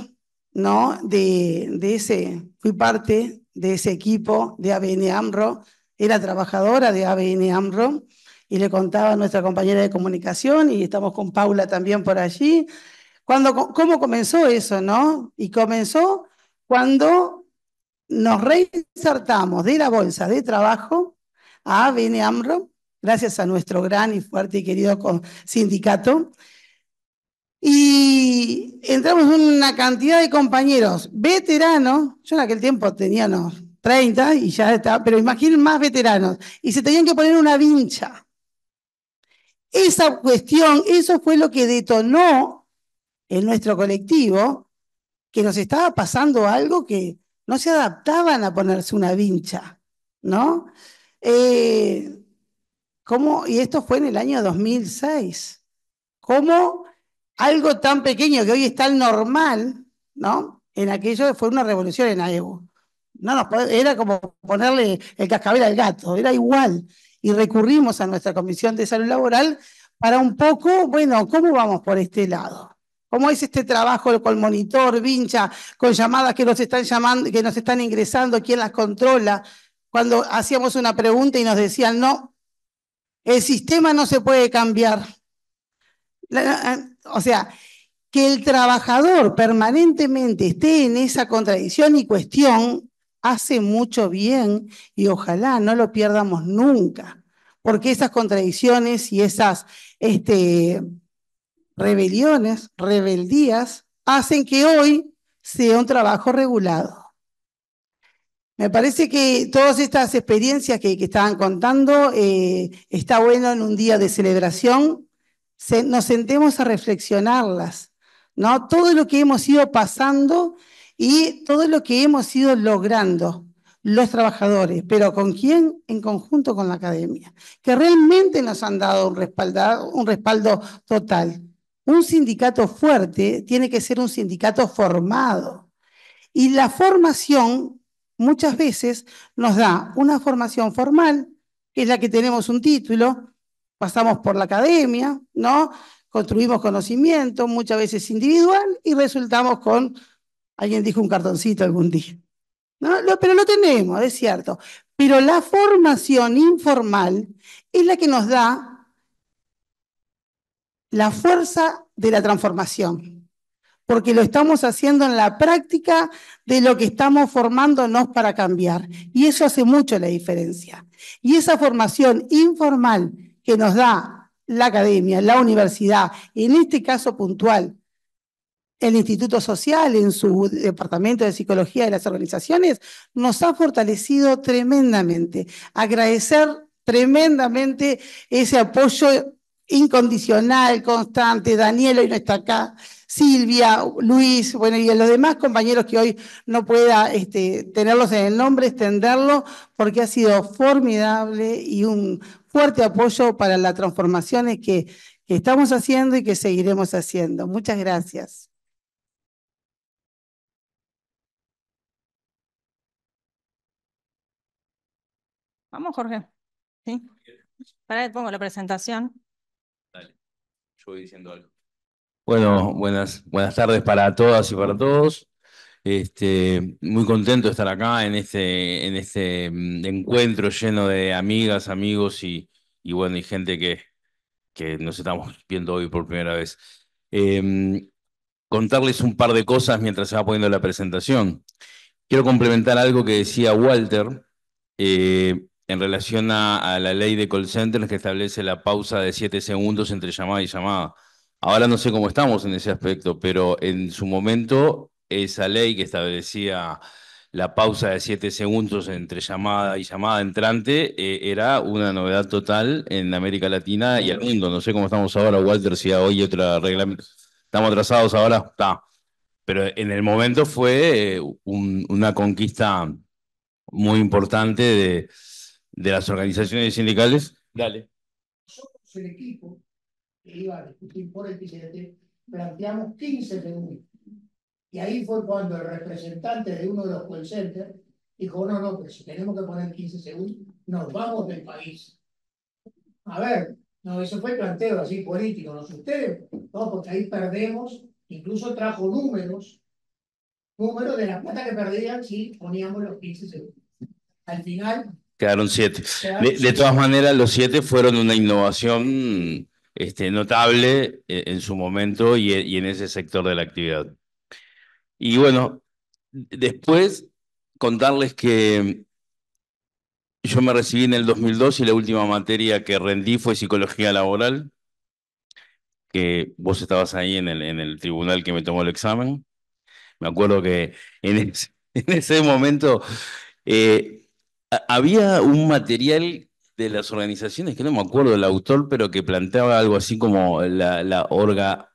¿no? De, ese, fui parte de ese equipo de ABN AMRO, era trabajadora de ABN AMRO y le contaba a nuestra compañera de comunicación y estamos con Paula también por allí. Cuando, ¿Cómo comenzó eso, no? Y comenzó cuando nos reinsertamos de la bolsa de trabajo a ABN AMRO, gracias a nuestro gran y fuerte y querido sindicato. Y entramos una cantidad de compañeros veteranos, yo en aquel tiempo tenía unos 30 y ya estaba, pero imaginen más veteranos, y se tenían que poner una vincha. Esa cuestión, eso fue lo que detonó en nuestro colectivo que nos estaba pasando algo que no se adaptaban a ponerse una vincha, ¿no? Eh, y esto fue en el año 2006. ¿Cómo algo tan pequeño que hoy está normal, ¿no? En aquello fue una revolución en AEBU. No era como ponerle el cascabel al gato, era igual. Y recurrimos a nuestra Comisión de Salud Laboral para un poco, bueno, ¿cómo vamos por este lado? ¿Cómo es este trabajo con monitor, vincha, con llamadas que nos están llamando, que nos están ingresando, quién las controla? Cuando hacíamos una pregunta y nos decían, no, el sistema no se puede cambiar. O sea, que el trabajador permanentemente esté en esa contradicción y cuestión hace mucho bien y ojalá no lo pierdamos nunca, porque esas contradicciones y esas este, Ah, rebeliones, rebeldías, hacen que hoy sea un trabajo regulado. Me parece que todas estas experiencias que, estaban contando, eh, está bueno en un día de celebración, nos sentemos a reflexionarlas, ¿no? Todo lo que hemos ido pasando y todo lo que hemos ido logrando los trabajadores, pero ¿con quién? En conjunto con la academia, que realmente nos han dado un, un respaldo total. Un sindicato fuerte tiene que ser un sindicato formado. Y la formación muchas veces nos da una formación formal, que es la que tenemos un título, pasamos por la academia, ¿no? Construimos conocimiento, muchas veces individual, y resultamos con, alguien dijo un cartoncito algún día. ¿no? pero lo tenemos, es cierto. Pero la formación informal es la que nos da la fuerza de la transformación, porque lo estamos haciendo en la práctica de lo que estamos formándonos para cambiar. Y eso hace mucho la diferencia. Y esa formación informal que nos da la academia, la universidad, en este caso puntual, el Instituto Social en su Departamento de Psicología de las Organizaciones, nos ha fortalecido tremendamente. Agradecer tremendamente ese apoyo incondicional, constante. Daniel hoy no está acá, Silvia, Luis, bueno, y a los demás compañeros que hoy no pueda este, tenerlos en el nombre, extenderlo, porque ha sido formidable y un fuerte apoyo para las transformaciones que, estamos haciendo y que seguiremos haciendo. Muchas gracias. Vamos, Jorge. Para que pongo la presentación diciendo algo. Bueno, buenas, buenas tardes para todas y para todos. Este, muy contento de estar acá en este, en este mm, encuentro lleno de amigas, amigos y, bueno, y gente que, que nos estamos viendo hoy por primera vez. Em, contarles un par de cosas mientras se va poniendo la presentación. Quiero complementar algo que decía Walter. Eh, en relación a, la ley de call centers que establece la pausa de siete segundos entre llamada y llamada. Ahora no sé cómo estamos en ese aspecto, pero en su momento esa ley que establecía la pausa de siete segundos entre llamada y llamada entrante eh, era una novedad total en América Latina y el mundo. No sé cómo estamos ahora, Walter, si hoy otra reglamento. Estamos atrasados ahora, Pero en el momento fue eh, una conquista muy importante de, de las organizaciones sindicales. Dale. Nosotros, el equipo que iba a discutir por el presidente planteamos 15 segundos. Y ahí fue cuando el representante de uno de los call centers dijo, no, no, pero si tenemos que poner 15 segundos, nos vamos del país. A ver, no, eso fue planteo así político, no sé ustedes, no, porque ahí perdemos, incluso trajo números, números de la plata que perdían si poníamos los 15 segundos. Al final, Quedaron siete. De, todas maneras, los siete fueron una innovación este, notable eh, en su momento eh, y, en ese sector de la actividad. Y bueno, después contarles que yo me recibí en el 2002 y la última materia que rendí fue psicología laboral, que vos estabas ahí en el, tribunal que me tomó el examen. Me acuerdo que en ese, momento eh, Ah, había un material de las organizaciones, que no me acuerdo del autor, pero que planteaba algo así como la, orga,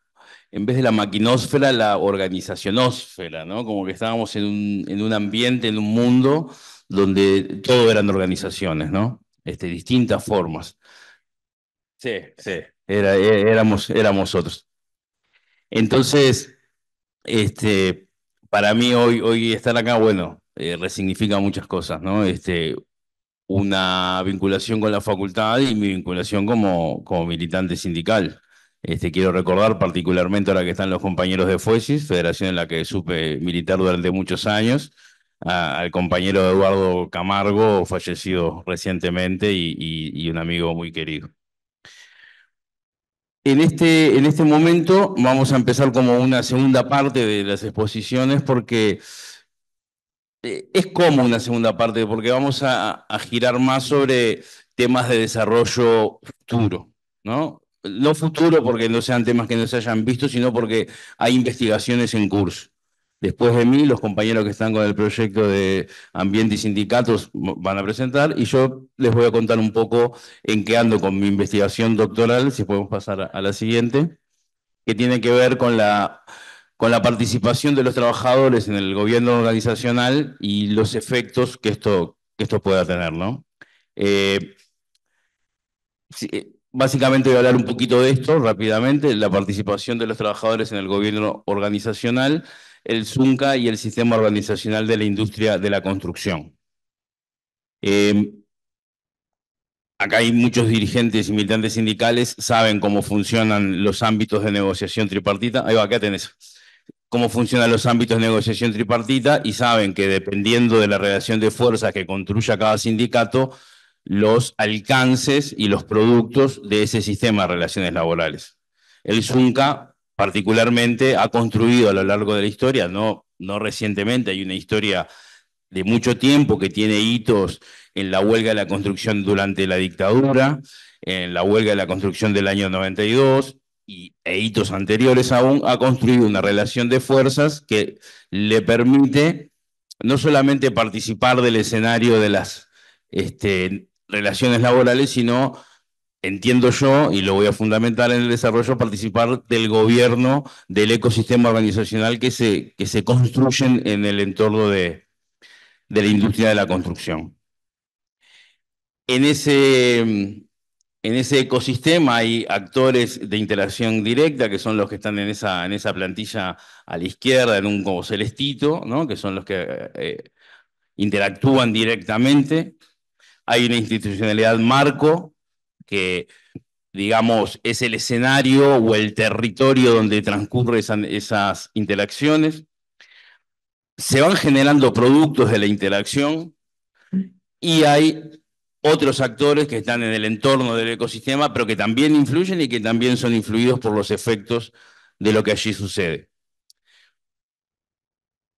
en vez de la maquinósfera, la organizacionósfera, ¿no? Como que estábamos en un, en un ambiente, en un mundo donde todo eran organizaciones, ¿no? Este, distintas formas. Sí, sí, era, e, éramos, éramos otros. Entonces, este, para mí hoy, hoy estar acá, bueno, eh, resignifica muchas cosas, ¿no? Este, una vinculación con la facultad y mi vinculación como, como militante sindical. Este, quiero recordar particularmente la que están los compañeros de FUESIS, federación en la que supe militar durante muchos años, al compañero Eduardo Camargo, fallecido recientemente y, y un amigo muy querido. En este, en este momento vamos a empezar como una segunda parte de las exposiciones porque eh, es como una segunda parte, porque vamos a, a, girar más sobre temas de desarrollo futuro, ¿no? No futuro porque no sean temas que no se hayan visto, sino porque hay investigaciones en curso. Después de mí, los compañeros que están con el proyecto de ambiente y sindicatos van a presentar y yo les voy a contar un poco en qué ando con mi investigación doctoral, si podemos pasar a la siguiente, que tiene que ver con la con la participación de los trabajadores en el gobierno organizacional y los efectos que esto, esto pueda tener. ¿no? Eh, eh, básicamente voy a hablar un poquito de esto rápidamente, la participación de los trabajadores en el gobierno organizacional, el ZUNCA y el sistema organizacional de la industria de la construcción. Em, acá hay muchos dirigentes y militantes sindicales, saben cómo funcionan los ámbitos de negociación tripartita. Ahí va, acá tenés cómo funcionan los ámbitos de negociación tripartita y saben que dependiendo de la relación de fuerzas que construya cada sindicato, los alcances y los productos de ese sistema de relaciones laborales. El ZUNCA particularmente ha construido a lo largo de la historia, no, no recientemente, hay una historia de mucho tiempo que tiene hitos en la huelga de la construcción durante la dictadura, en la huelga de la construcción del año 92, y, e hitos anteriores aún, ha construido una relación de fuerzas que le permite no solamente participar del escenario de las este, relaciones laborales, sino, entiendo yo, y lo voy a fundamentar en el desarrollo, participar del gobierno, del ecosistema organizacional que se, que se construyen en el entorno de, de la industria de la construcción. En ese en ese ecosistema hay actores de interacción directa, que son los que están en esa, en esa plantilla a la izquierda, en un como celestito, ¿no? que son los que eh, interactúan directamente. Hay una institucionalidad marco, que digamos es el escenario o el territorio donde transcurren esas interacciones. Se van generando productos de la interacción y hay otros actores que están en el entorno del ecosistema, pero que también influyen y que también son influidos por los efectos de lo que allí sucede.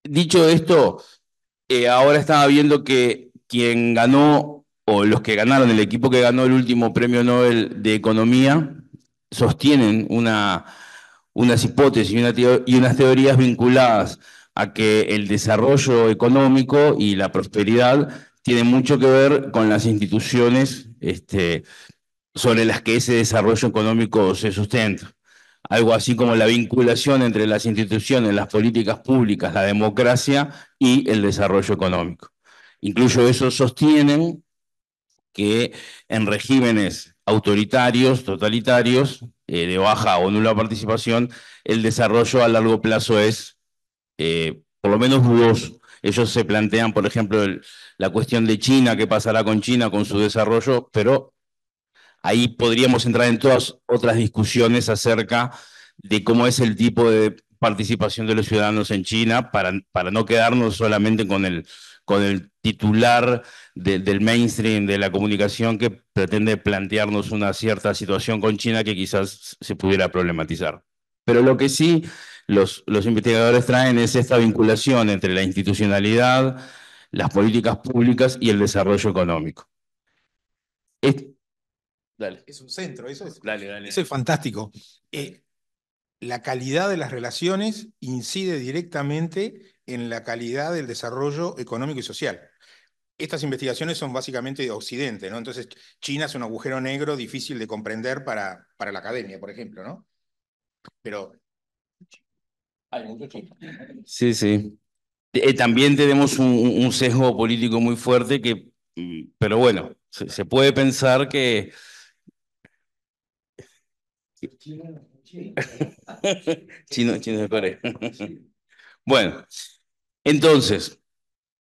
Dicho esto, eh, ahora estaba viendo que quien ganó, o los que ganaron, el equipo que ganó el último premio Nobel de Economía, sostienen una, unas hipótesis y unas teorías vinculadas a que el desarrollo económico y la prosperidad tiene mucho que ver con las instituciones este, sobre las que ese desarrollo económico se sustenta. Algo así como la vinculación entre las instituciones, las políticas públicas, la democracia y el desarrollo económico. Incluso esos sostienen que en regímenes autoritarios, totalitarios, eh, de baja o nula participación, el desarrollo a largo plazo es eh, por lo menos dudoso. Ellos se plantean, por ejemplo, el, la cuestión de China, qué pasará con China, con su desarrollo, pero ahí podríamos entrar en todas otras discusiones acerca de cómo es el tipo de participación de los ciudadanos en China para, para no quedarnos solamente con el, con el titular del mainstream de la comunicación que pretende plantearnos una cierta situación con China que quizás se pudiera problematizar. Pero lo que sí los, los investigadores traen es esta vinculación entre la institucionalidad, las políticas públicas y el desarrollo económico. Es, es un centro, eso es, es fantástico. Eh, la calidad de las relaciones incide directamente en la calidad del desarrollo económico y social. Estas investigaciones son básicamente de Occidente, ¿no? Entonces, China es un agujero negro difícil de comprender para, para la academia, por ejemplo, ¿no? Pero hay mucho Sí, sí. Eh, eh, también tenemos un, sesgo político muy fuerte que, mm, pero bueno, se, puede pensar que... chino, chino bueno, entonces,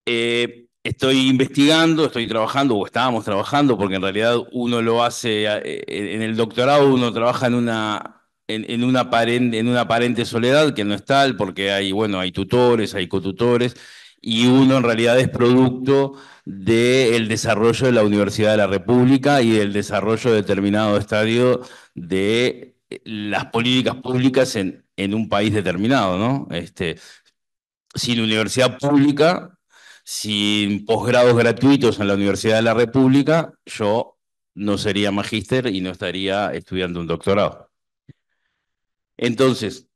eh, estoy investigando, estoy trabajando, o estábamos trabajando, porque en realidad uno lo hace en el doctorado, uno trabaja en una en, una aparente, soledad, que no es tal, porque hay, bueno, hay tutores, hay cotutores, y uno en realidad es producto del desarrollo de la Universidad de la República y del desarrollo de determinado estadio de eh, las políticas públicas en, en un país determinado, ¿no? Este, sin universidad pública, sin posgrados gratuitos en la Universidad de la República, yo no sería magíster y no estaría estudiando un doctorado. Entonces,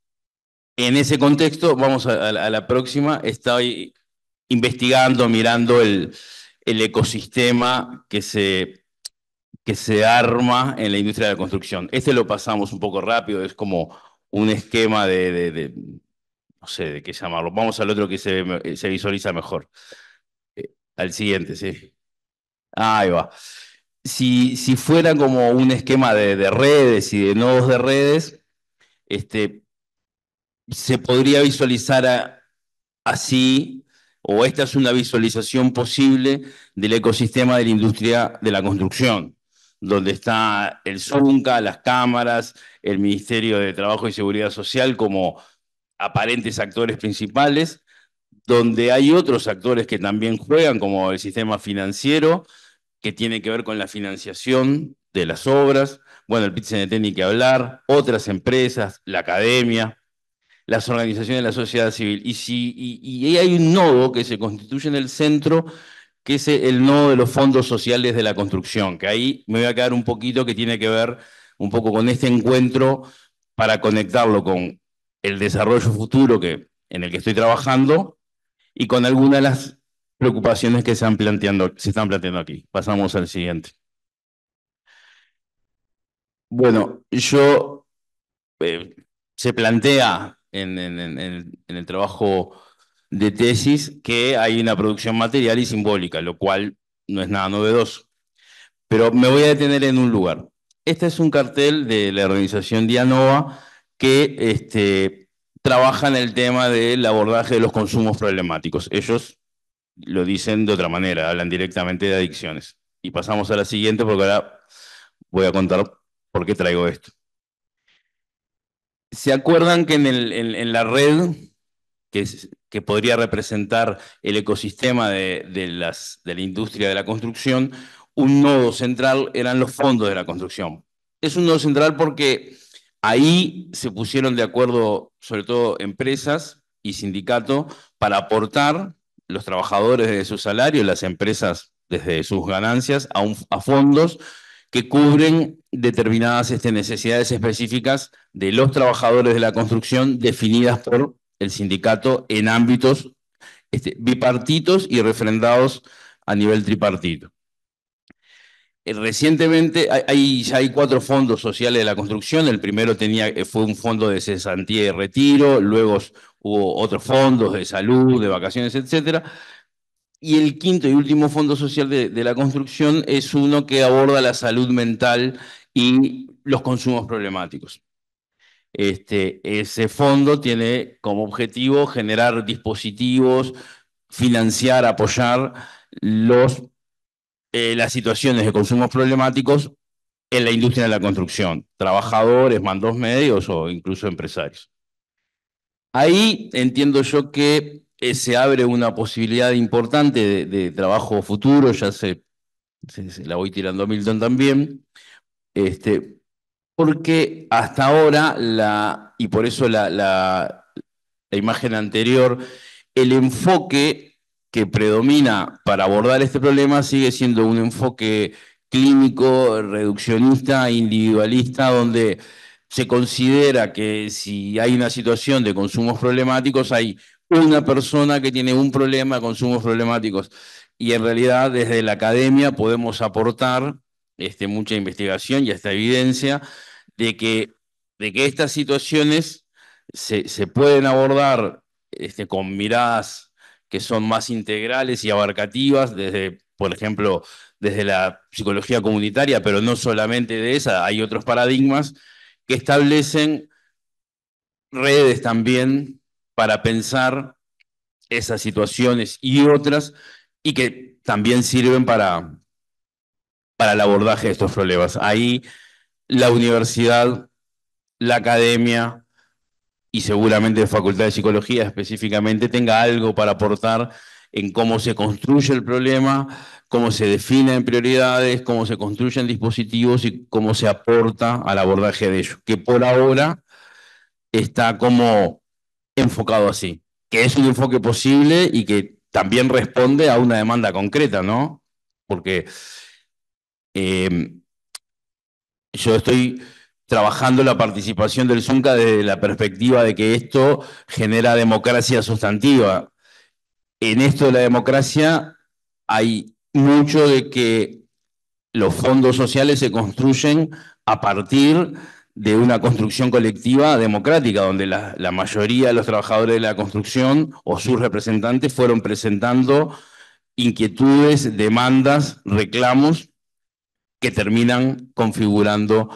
en ese contexto, vamos a, la próxima, estoy investigando, mirando el, ecosistema que se, que se arma en la industria de la construcción. Este lo pasamos un poco rápido, es como un esquema de, no sé de qué llamarlo. Vamos al otro que se, visualiza mejor. Eh, al siguiente, sí. Ahí va. Si, si fuera como un esquema de redes y de nodos de redes, este, se podría visualizar así, o esta es una visualización posible del ecosistema de la industria de la construcción, donde está el SUNCA, las cámaras, el Ministerio de Trabajo y Seguridad Social como aparentes actores principales, donde hay otros actores que también juegan, como el sistema financiero, que tiene que ver con la financiación de las obras, bueno, el PITCNT tiene que hablar, otras empresas, la academia, las organizaciones de la sociedad civil. Y, si, y, y hay un nodo que se constituye en el centro, que es el nodo de los fondos sociales de la construcción, que ahí me voy a quedar un poquito que tiene que ver un poco con este encuentro para conectarlo con el desarrollo futuro que, en el que estoy trabajando y con algunas de las preocupaciones que se, planteando, se están planteando aquí. Pasamos al siguiente. Bueno, yo eh, se plantea en, el trabajo de tesis que hay una producción material y simbólica, lo cual no es nada novedoso. Pero me voy a detener en un lugar. Este es un cartel de la organización Dianova que este, trabaja en el tema del abordaje de los consumos problemáticos. Ellos lo dicen de otra manera, hablan directamente de adicciones. Y pasamos a la siguiente porque ahora voy a contar ¿Por qué traigo esto? ¿Se acuerdan que en, la red, que, podría representar el ecosistema de, la industria de la construcción, un nodo central eran los fondos de la construcción? Es un nodo central porque ahí se pusieron de acuerdo, sobre todo empresas y sindicatos, para aportar los trabajadores desde su salario, las empresas desde sus ganancias, a fondos que cubren determinadas este, necesidades específicas de los trabajadores de la construcción definidas por el sindicato en ámbitos este, bipartitos y refrendados a nivel tripartito. Eh, recientemente hay, ya hay cuatro fondos sociales de la construcción. El primero tenía, eh, fue un fondo de cesantía y retiro, luego hubo otros fondos de salud, de vacaciones, etcétera. Y el quinto y último fondo social de, la construcción es uno que aborda la salud mental y los consumos problemáticos. Este, ese fondo tiene como objetivo generar dispositivos, financiar, apoyar los, eh, las situaciones de consumos problemáticos en la industria de la construcción, trabajadores, mandos medios o incluso empresarios. Ahí entiendo yo que eh, se abre una posibilidad importante de, trabajo futuro, ya se, se, la voy tirando a Milton también, este, porque hasta ahora, la, y por eso la imagen anterior, el enfoque que predomina para abordar este problema sigue siendo un enfoque clínico, reduccionista, individualista, donde se considera que si hay una situación de consumos problemáticos hay una persona que tiene un problema, consumos problemáticos. Y en realidad desde la academia podemos aportar este, mucha investigación y hasta evidencia de que, de que estas situaciones se, pueden abordar este, con miradas que son más integrales y abarcativas, desde, por ejemplo, desde la psicología comunitaria, pero no solamente de esa, hay otros paradigmas que establecen redes también para pensar esas situaciones y otras y que también sirven para, para el abordaje de estos problemas. Ahí la universidad, la academia y seguramente la Facultad de Psicología específicamente tenga algo para aportar en cómo se construye el problema, cómo se definen prioridades, cómo se construyen dispositivos y cómo se aporta al abordaje de ellos, que por ahora está como enfocado así, que es un enfoque posible y que también responde a una demanda concreta, ¿no? Porque em, yo estoy trabajando la participación del Zunca desde la perspectiva de que esto genera democracia sustantiva. En esto de la democracia hay mucho de que los fondos sociales se construyen a partir de una construcción colectiva democrática, donde la, mayoría de los trabajadores de la construcción o sus representantes fueron presentando inquietudes, demandas, reclamos que terminan configurando,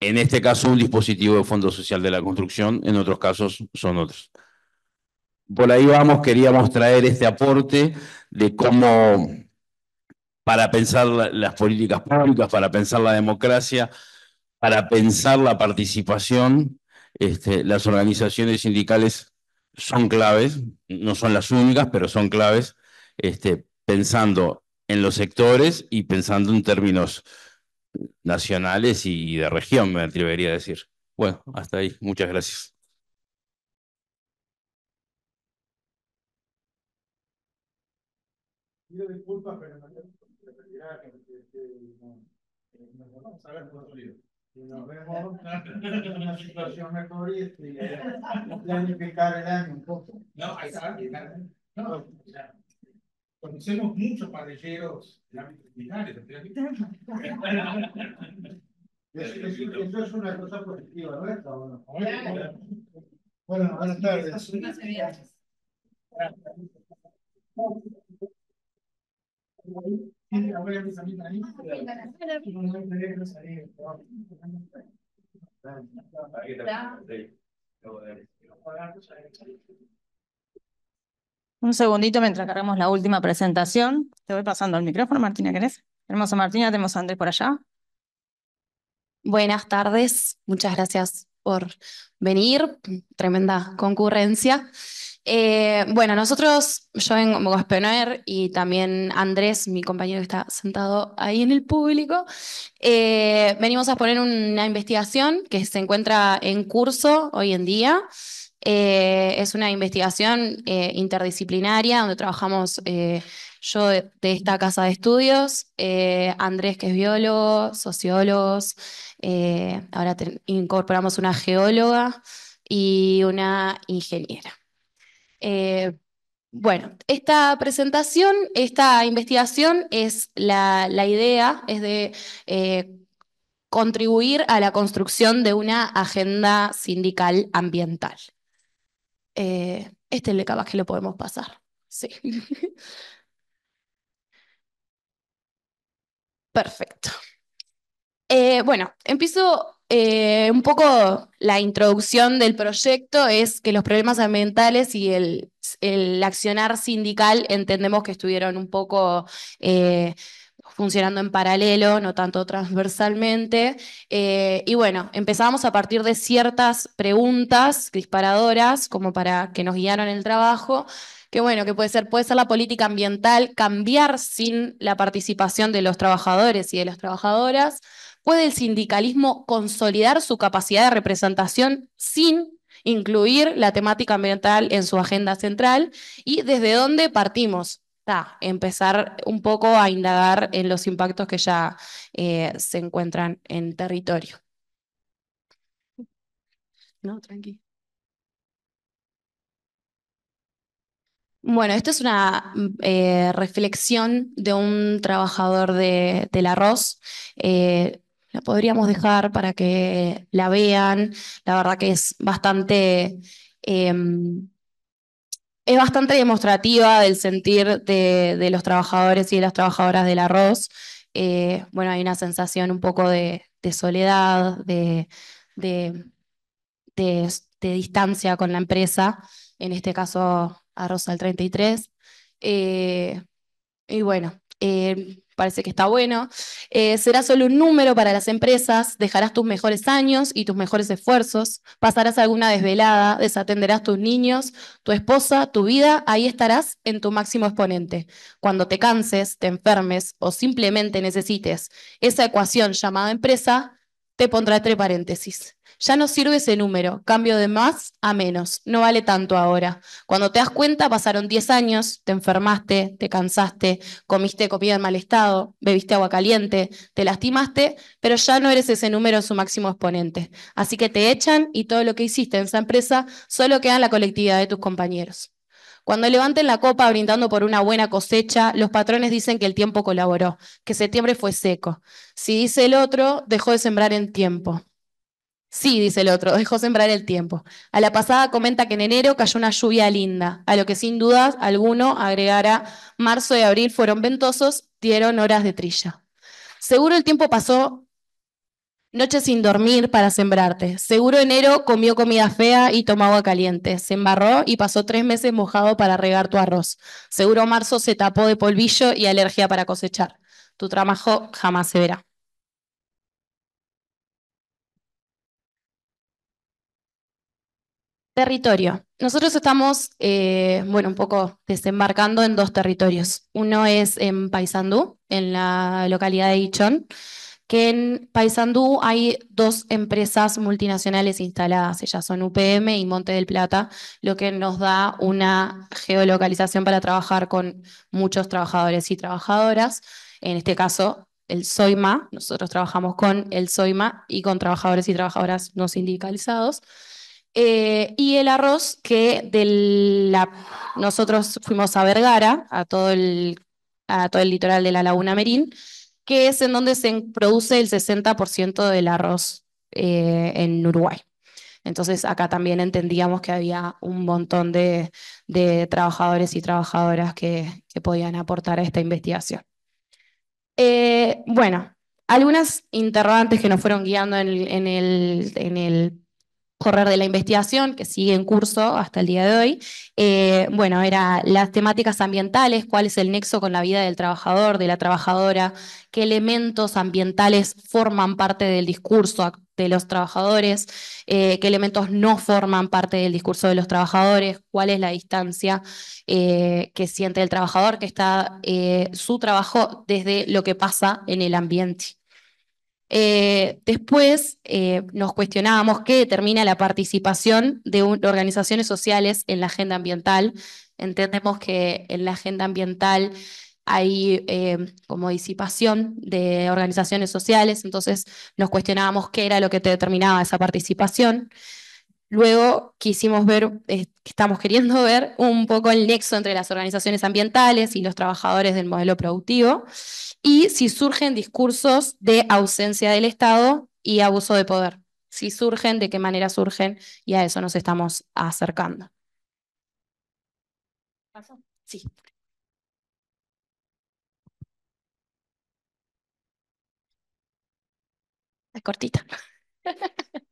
en este caso, un dispositivo de fondo social de la construcción, en otros casos son otros. Por ahí vamos, queríamos traer este aporte de cómo, para pensar las políticas públicas, para pensar la democracia, para pensar la participación, las organizaciones sindicales son claves, no son las únicas, pero son claves, pensando en los sectores y pensando en términos nacionales y de región, me atrevería a decir. Bueno, hasta ahí. Muchas gracias. disculpas, pero nos vemos en una situación mejor y planificar el año un poco. No, conocemos muchos parrilleros en ámbitos militares. Eso es una cosa positiva, ¿no Bueno, buenas tardes. Un segundito mientras cargamos la última presentación. Te voy pasando el micrófono, Martina, ¿querés? Hermosa Martina, tenemos a Andrés por allá. Buenas tardes, muchas gracias por venir, tremenda concurrencia. Eh, bueno, nosotros, yo en Gospener y también Andrés, mi compañero que está sentado ahí en el público, eh, venimos a poner una investigación que se encuentra en curso hoy en día. Eh, es una investigación interdisciplinaria donde trabajamos yo de, esta casa de estudios, eh, Andrés que es biólogo, sociólogos, eh, ahora incorporamos una geóloga y una ingeniera. Eh, bueno, esta presentación, esta investigación es la, idea, es de contribuir a la construcción de una agenda sindical ambiental. Este Eh, este capaz que lo podemos pasar. Sí. Perfecto. Eh, bueno, empiezo eh, un poco la introducción del proyecto es que los problemas ambientales y el, accionar sindical entendemos que estuvieron un poco eh, funcionando en paralelo, no tanto transversalmente. y bueno, empezamos a partir de ciertas preguntas disparadoras como para que nos guiaron el trabajo Qué bueno, que puede ser, puede ser la política ambiental, cambiar sin la participación de los trabajadores y de las trabajadoras, puede el sindicalismo consolidar su capacidad de representación sin incluir la temática ambiental en su agenda central y desde dónde partimos. empezar un poco a indagar en los impactos que ya eh, se encuentran en territorio. No, tranqui. Bueno, esto es una eh, reflexión de un trabajador de, del arroz. Eh, la podríamos dejar para que la vean. La verdad que es bastante, em, es bastante demostrativa del sentir de, los trabajadores y de las trabajadoras del arroz. Eh, bueno, hay una sensación un poco de, soledad, de, de distancia con la empresa. En este caso a Rosal 33. Eh, y bueno, eh, parece que está bueno. Eh, será solo un número para las empresas, dejarás tus mejores años y tus mejores esfuerzos, pasarás alguna desvelada, desatenderás tus niños, tu esposa, tu vida, ahí estarás en tu máximo exponente. Cuando te canses, te enfermes o simplemente necesites esa ecuación llamada empresa, te pondrá entre paréntesis. Ya no sirve ese número, cambio de más a menos, no vale tanto ahora. Cuando te das cuenta, pasaron 10 años, te enfermaste, te cansaste, comiste comida en mal estado, bebiste agua caliente, te lastimaste, pero ya no eres ese número en su máximo exponente. Así que te echan y todo lo que hiciste en esa empresa solo queda en la colectividad de tus compañeros. Cuando levanten la copa brindando por una buena cosecha, los patrones dicen que el tiempo colaboró, que septiembre fue seco. Si dice el otro, dejó de sembrar en tiempo. Sí, dice el otro, dejó sembrar el tiempo. A la pasada comenta que en enero cayó una lluvia linda, a lo que sin dudas alguno agregará marzo y abril fueron ventosos, dieron horas de trilla. Seguro el tiempo pasó noches sin dormir para sembrarte. Seguro enero comió comida fea y tomaba agua caliente. Se embarró y pasó tres meses mojado para regar tu arroz. Seguro marzo se tapó de polvillo y alergia para cosechar. Tu trabajo jamás se verá. Territorio. Nosotros estamos, eh, bueno, un poco desembarcando en dos territorios. Uno es en Paysandú, en la localidad de Ichón, que en Paysandú hay dos empresas multinacionales instaladas, ellas son UPM y Monte del Plata, lo que nos da una geolocalización para trabajar con muchos trabajadores y trabajadoras. En este caso, el SOIMA, nosotros trabajamos con el SOIMA y con trabajadores y trabajadoras no sindicalizados. Eh, y el arroz que de la, nosotros fuimos a Vergara, a todo, el, a todo el litoral de la Laguna Merín, que es en donde se produce el 60% del arroz eh, en Uruguay. Entonces acá también entendíamos que había un montón de, trabajadores y trabajadoras que, podían aportar a esta investigación. Eh, bueno, algunas interrogantes que nos fueron guiando en el, en el correr de la investigación, que sigue en curso hasta el día de hoy, eh, bueno, era las temáticas ambientales, cuál es el nexo con la vida del trabajador, de la trabajadora, qué elementos ambientales forman parte del discurso de los trabajadores, eh, qué elementos no forman parte del discurso de los trabajadores, cuál es la distancia eh, que siente el trabajador, que está su trabajo desde lo que pasa en el ambiente. Eh, después eh, nos cuestionábamos qué determina la participación de, organizaciones sociales en la agenda ambiental. Entendemos que en la agenda ambiental hay eh, como disipación de organizaciones sociales, entonces nos cuestionábamos qué era lo que determinaba esa participación. Luego quisimos ver, eh, estamos queriendo ver un poco el nexo entre las organizaciones ambientales y los trabajadores del modelo productivo y si surgen discursos de ausencia del Estado y abuso de poder. Si surgen, de qué manera surgen y a eso nos estamos acercando. ¿Paso? Sí. Es cortita.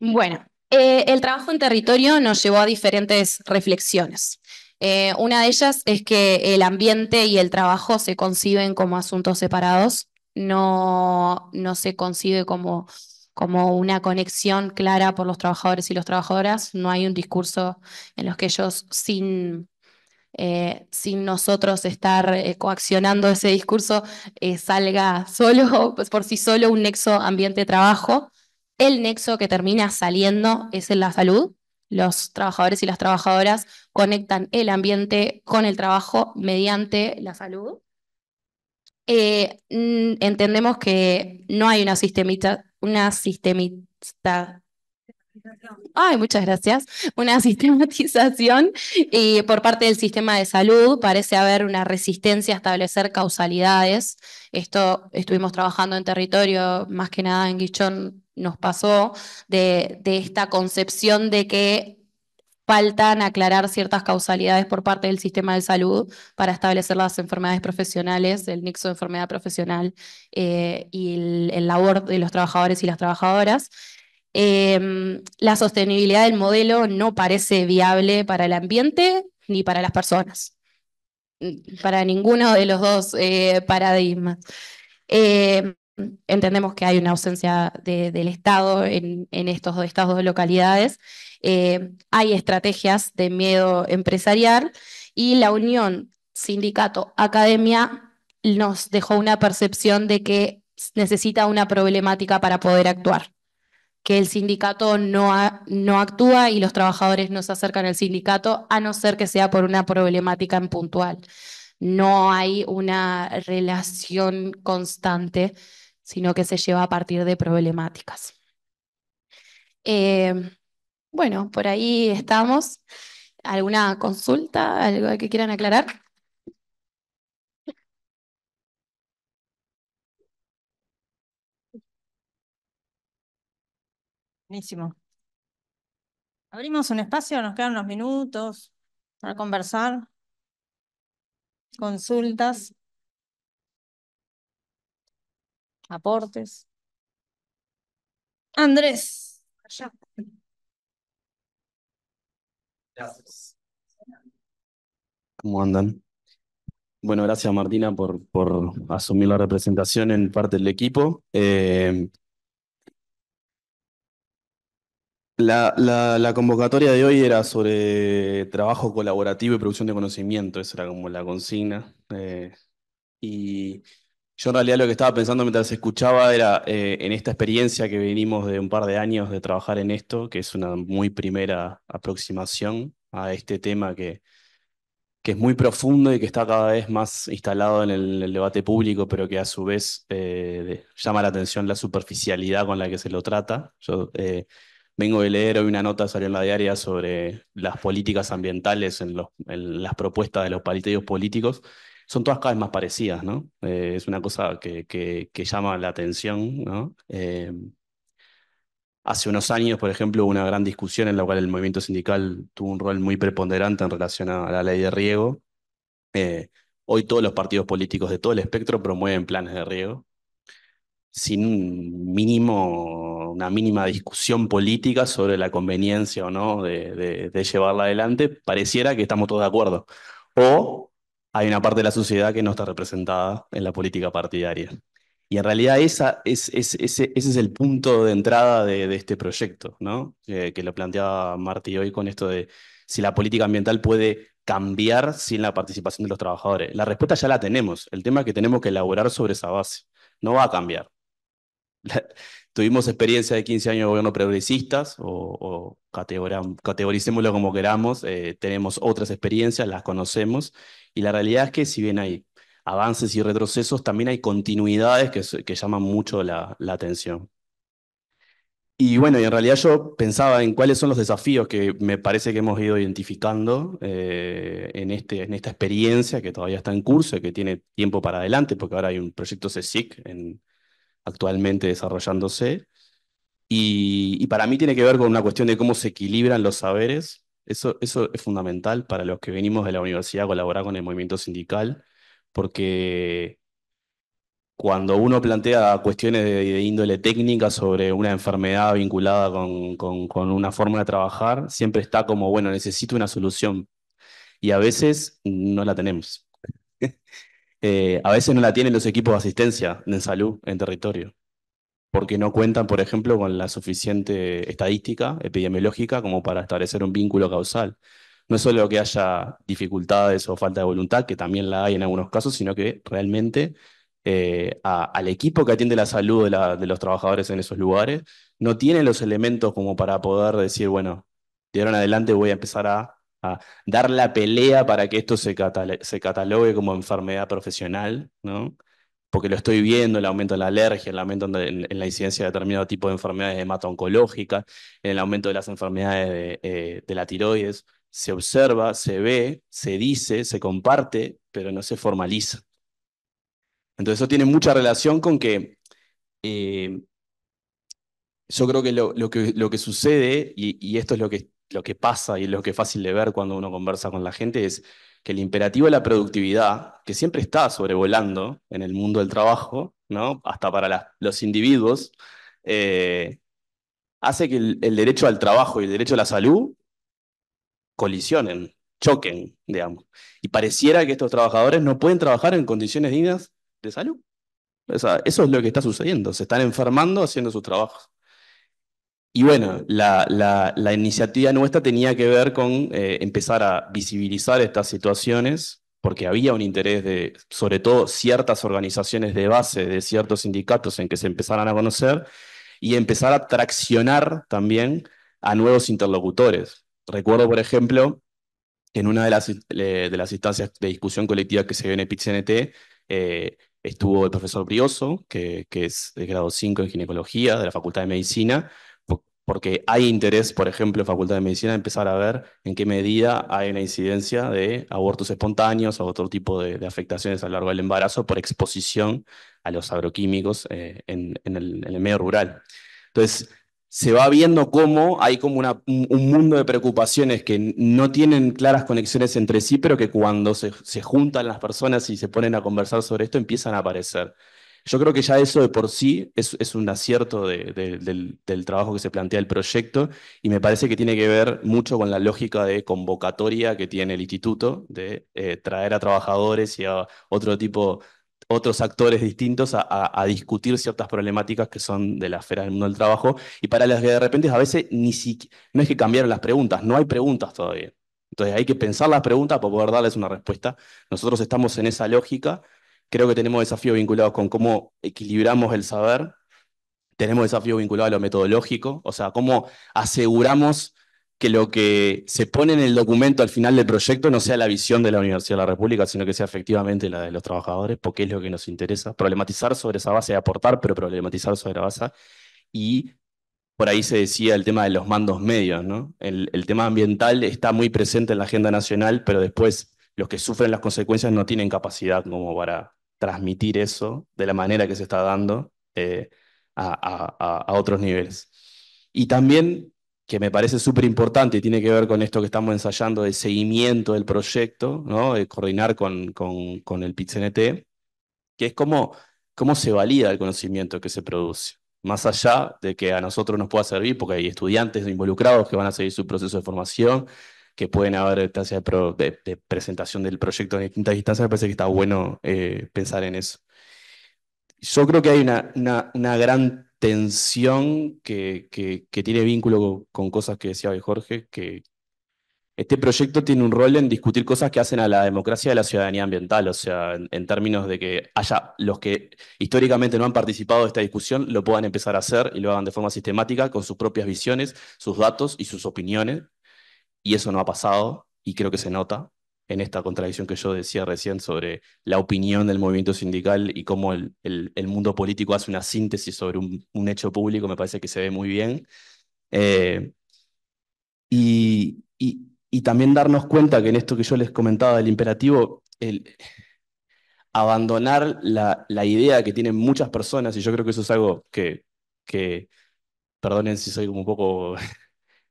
bueno. Eh, el trabajo en territorio nos llevó a diferentes reflexiones. Eh, una de ellas es que el ambiente y el trabajo se conciben como asuntos separados, no, se concibe como, como una conexión clara por los trabajadores y las trabajadoras, no hay un discurso en los que ellos sin, eh, sin nosotros estar coaccionando ese discurso, salga solo, pues por sí solo, un nexo ambiente-trabajo el nexo que termina saliendo es en la salud. Los trabajadores y las trabajadoras conectan el ambiente con el trabajo mediante la salud. Eh, mm, entendemos que no hay una Ay, muchas gracias. Una sistematización y por parte del sistema de salud. Parece haber una resistencia a establecer causalidades. Esto estuvimos trabajando en territorio, más que nada en Guichón, nos pasó de, esta concepción de que faltan aclarar ciertas causalidades por parte del sistema de salud para establecer las enfermedades profesionales, el nexo de enfermedad profesional eh, y el, labor de los trabajadores y las trabajadoras. Em, la sostenibilidad del modelo no parece viable para el ambiente ni para las personas, para ninguno de los dos eh, paradigmas. Em, entendemos que hay una ausencia del Estado en, estos, estas dos localidades. Eh, hay estrategias de miedo empresarial y la unión sindicato-academia nos dejó una percepción de que necesita una problemática para poder actuar, que el sindicato no, no actúa y los trabajadores no se acercan al sindicato a no ser que sea por una problemática en puntual. No hay una relación constante sino que se lleva a partir de problemáticas. Eh, bueno, por ahí estamos. ¿Alguna consulta? ¿Algo que quieran aclarar? Buenísimo. Abrimos un espacio, nos quedan unos minutos para conversar. Consultas. aportes. Andrés, allá. Gracias. ¿Cómo andan? Bueno, gracias Martina por, por asumir la representación en parte del equipo. Eh, la, la, convocatoria de hoy era sobre trabajo colaborativo y producción de conocimiento, esa era como la consigna. Eh, y yo en realidad lo que estaba pensando mientras escuchaba era eh, en esta experiencia que venimos de un par de años de trabajar en esto, que es una muy primera aproximación a este tema que, que es muy profundo y que está cada vez más instalado en el, debate público, pero que a su vez eh, llama la atención la superficialidad con la que se lo trata. Yo eh, vengo de leer hoy una nota, salió en la diaria, sobre las políticas ambientales en las propuestas de los partidos políticos son todas cada vez más parecidas, ¿no? Eh, es una cosa que, llama la atención, ¿no? Eh, hace unos años, por ejemplo, hubo una gran discusión en la cual el movimiento sindical tuvo un rol muy preponderante en relación a, la ley de riego. Eh, hoy todos los partidos políticos de todo el espectro promueven planes de riego sin un mínimo, una mínima discusión política sobre la conveniencia o no de, de llevarla adelante, pareciera que estamos todos de acuerdo. O hay una parte de la sociedad que no está representada en la política partidaria. Y en realidad esa, es, ese, ese, es el punto de entrada de, este proyecto, ¿no? que lo planteaba Martí hoy con esto de si la política ambiental puede cambiar sin la participación de los trabajadores. La respuesta ya la tenemos, el tema es que tenemos que elaborar sobre esa base, no va a cambiar. tuvimos experiencia de 15 años de gobierno progresistas, o, o categoricémoslo como queramos, eh, tenemos otras experiencias, las conocemos, y la realidad es que si bien hay avances y retrocesos, también hay continuidades que, llaman mucho la, atención. Y bueno, y en realidad yo pensaba en cuáles son los desafíos que me parece que hemos ido identificando eh, en, este, en esta experiencia que todavía está en curso y que tiene tiempo para adelante, porque ahora hay un proyecto CSIC en, actualmente desarrollándose. y, para mí tiene que ver con una cuestión de cómo se equilibran los saberes eso, es fundamental para los que venimos de la universidad a colaborar con el movimiento sindical, porque cuando uno plantea cuestiones de, índole técnica sobre una enfermedad vinculada con, una forma de trabajar, siempre está como, bueno, necesito una solución. Y a veces no la tenemos. Eh, a veces no la tienen los equipos de asistencia en salud, en territorio porque no cuentan, por ejemplo, con la suficiente estadística epidemiológica como para establecer un vínculo causal. No es solo que haya dificultades o falta de voluntad, que también la hay en algunos casos, sino que realmente eh, al equipo que atiende la salud de, los trabajadores en esos lugares no tiene los elementos como para poder decir, bueno, de ahora en adelante voy a empezar a, dar la pelea para que esto se, se catalogue como enfermedad profesional, ¿no? porque lo estoy viendo, el aumento de la alergia, el aumento en, la incidencia de determinado tipo de enfermedades hemato-oncológicas, en el aumento de las enfermedades eh, de, la tiroides, se observa, se ve, se dice, se comparte, pero no se formaliza. Entonces eso tiene mucha relación con que eh, yo creo que lo, que sucede, y, esto es lo que lo que pasa y lo que es fácil de ver cuando uno conversa con la gente es que el imperativo de la productividad, que siempre está sobrevolando en el mundo del trabajo, ¿no? hasta para los individuos, eh, hace que el, derecho al trabajo y el derecho a la salud colisionen, choquen, digamos. Y pareciera que estos trabajadores no pueden trabajar en condiciones dignas de salud. eso es lo que está sucediendo, se están enfermando haciendo sus trabajos. Y bueno, la, iniciativa nuestra tenía que ver con eh, empezar a visibilizar estas situaciones, porque había un interés de, sobre todo, ciertas organizaciones de base, de ciertos sindicatos en que se empezaran a conocer, y empezar a traccionar también a nuevos interlocutores. Recuerdo, por ejemplo, en una de las, eh, de instancias de discusión colectiva que se dio en EPICNT, eh, estuvo el profesor Brioso, que, que es de grado 5 en ginecología de la Facultad de Medicina, porque hay interés, por ejemplo, en Facultad de Medicina, empezar a ver en qué medida hay una incidencia de abortos espontáneos o otro tipo de, afectaciones a lo largo del embarazo por exposición a los agroquímicos eh, en, el, medio rural. Entonces, se va viendo cómo hay como un mundo de preocupaciones que no tienen claras conexiones entre sí, pero que cuando se juntan las personas y se ponen a conversar sobre esto empiezan a aparecer. Yo creo que ya eso de por sí es, un acierto del, trabajo que se plantea el proyecto y me parece que tiene que ver mucho con la lógica de convocatoria que tiene el instituto, de eh, traer a trabajadores y a otro tipo, otros actores distintos a, discutir ciertas problemáticas que son de la esfera del mundo del trabajo y para las que de repente a veces ni no es que cambiaron las preguntas, no hay preguntas todavía. Entonces hay que pensar las preguntas para poder darles una respuesta. Nosotros estamos en esa lógica Creo que tenemos desafíos vinculados con cómo equilibramos el saber, tenemos desafíos vinculados a lo metodológico, o sea, cómo aseguramos que lo que se pone en el documento al final del proyecto no sea la visión de la Universidad de la República, sino que sea efectivamente la de los trabajadores, porque es lo que nos interesa, problematizar sobre esa base, aportar, pero problematizar sobre la base. Y por ahí se decía el tema de los mandos medios, ¿no? el tema ambiental está muy presente en la agenda nacional, pero después los que sufren las consecuencias no tienen capacidad como para transmitir eso de la manera que se está dando eh, a, otros niveles. Y también, que me parece súper importante y tiene que ver con esto que estamos ensayando el seguimiento del proyecto, de coordinar con, con, el PITCNT, que es cómo, cómo se valida el conocimiento que se produce. Más allá de que a nosotros nos pueda servir, porque hay estudiantes involucrados que van a seguir su proceso de formación, que pueden haber distancias de, presentación del proyecto en distintas distancias, me parece que está bueno eh, pensar en eso. Yo creo que hay una, una, gran tensión que, que, tiene vínculo con, cosas que decía hoy Jorge, que este proyecto tiene un rol en discutir cosas que hacen a la democracia y a la ciudadanía ambiental, o sea, en, en términos de que haya los que históricamente no han participado de esta discusión, lo puedan empezar a hacer y lo hagan de forma sistemática con sus propias visiones, sus datos y sus opiniones, y eso no ha pasado y creo que se nota en esta contradicción que yo decía recién sobre la opinión del movimiento sindical y cómo el, mundo político hace una síntesis sobre un, hecho público, me parece que se ve muy bien. Eh, y, también darnos cuenta que en esto que yo les comentaba del imperativo, el abandonar la, idea que tienen muchas personas, y yo creo que eso es algo que, que perdonen si soy como un poco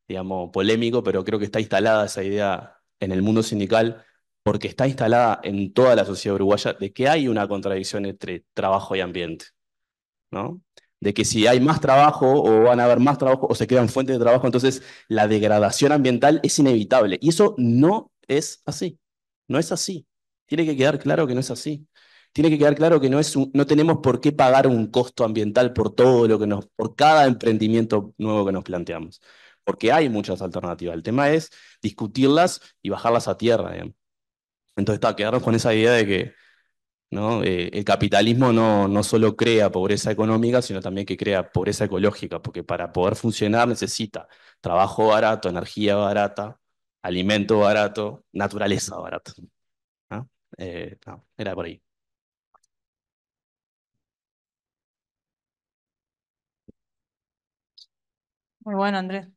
digamos, polémico, pero creo que está instalada esa idea en el mundo sindical porque está instalada en toda la sociedad uruguaya de que hay una contradicción entre trabajo y ambiente, ¿no? De que si hay más trabajo o van a haber más trabajo o se quedan fuentes de trabajo, entonces la degradación ambiental es inevitable. Y eso no es así, no es así. Tiene que quedar claro que no es así. Tiene que quedar claro que no, es no tenemos por qué pagar un costo ambiental por todo lo que nos, por cada emprendimiento nuevo que nos planteamos porque hay muchas alternativas. El tema es discutirlas y bajarlas a tierra. Entonces, está, quedarnos con esa idea de que ¿no? Eh, el capitalismo no, no solo crea pobreza económica, sino también que crea pobreza ecológica, porque para poder funcionar necesita trabajo barato, energía barata, alimento barato, naturaleza barata. Eh, era por ahí. Muy bueno, Andrés.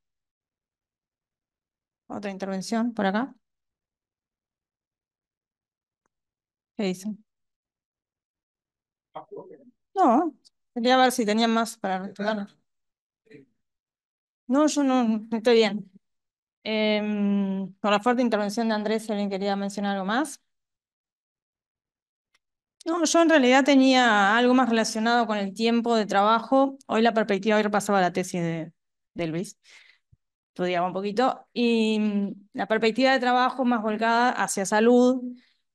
Otra intervención por acá. ¿Qué dicen? No, quería ver si tenían más para responder. No, yo no, estoy bien. Eh, em, por la fuerte intervención de Andrés, alguien quería mencionar algo más. No, yo en realidad tenía algo más relacionado con el tiempo de trabajo. Hoy la perspectiva, hoy repasaba la tesis de, de Luis un poquito, y mm, la perspectiva de trabajo más volcada hacia salud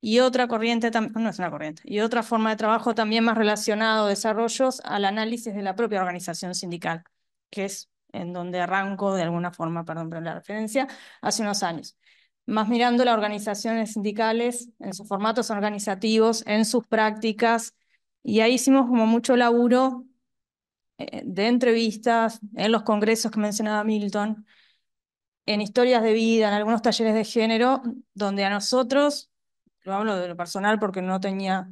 y otra corriente, no es una corriente, y otra forma de trabajo también más relacionado desarrollos al análisis de la propia organización sindical, que es en donde arranco de alguna forma, perdón por la referencia, hace unos años. Más mirando las organizaciones sindicales en sus formatos organizativos, en sus prácticas, y ahí hicimos como mucho laburo eh, de entrevistas en los congresos que mencionaba Milton, en historias de vida, en algunos talleres de género, donde a nosotros, lo hablo de lo personal porque no tenía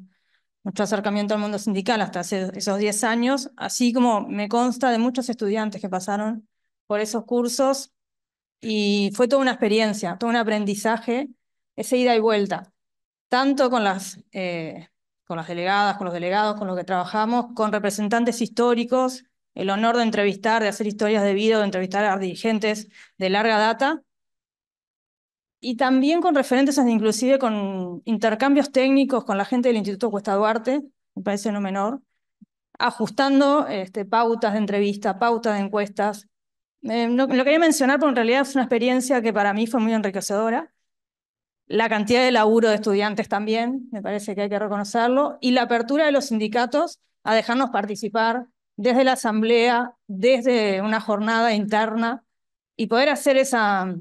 mucho acercamiento al mundo sindical hasta hace esos 10 años, así como me consta de muchos estudiantes que pasaron por esos cursos y fue toda una experiencia, todo un aprendizaje, esa ida y vuelta, tanto con las, eh, con las delegadas, con los delegados, con los que trabajamos, con representantes históricos, el honor de entrevistar, de hacer historias de vida, de entrevistar a dirigentes de larga data, y también con referentes, inclusive con intercambios técnicos con la gente del Instituto Cuesta Duarte, me parece no menor, ajustando este, pautas de entrevista, pautas de encuestas. Lo eh, que lo quería mencionar porque en realidad es una experiencia que para mí fue muy enriquecedora. La cantidad de laburo de estudiantes también, me parece que hay que reconocerlo, y la apertura de los sindicatos a dejarnos participar desde la asamblea, desde una jornada interna, y poder hacer esa,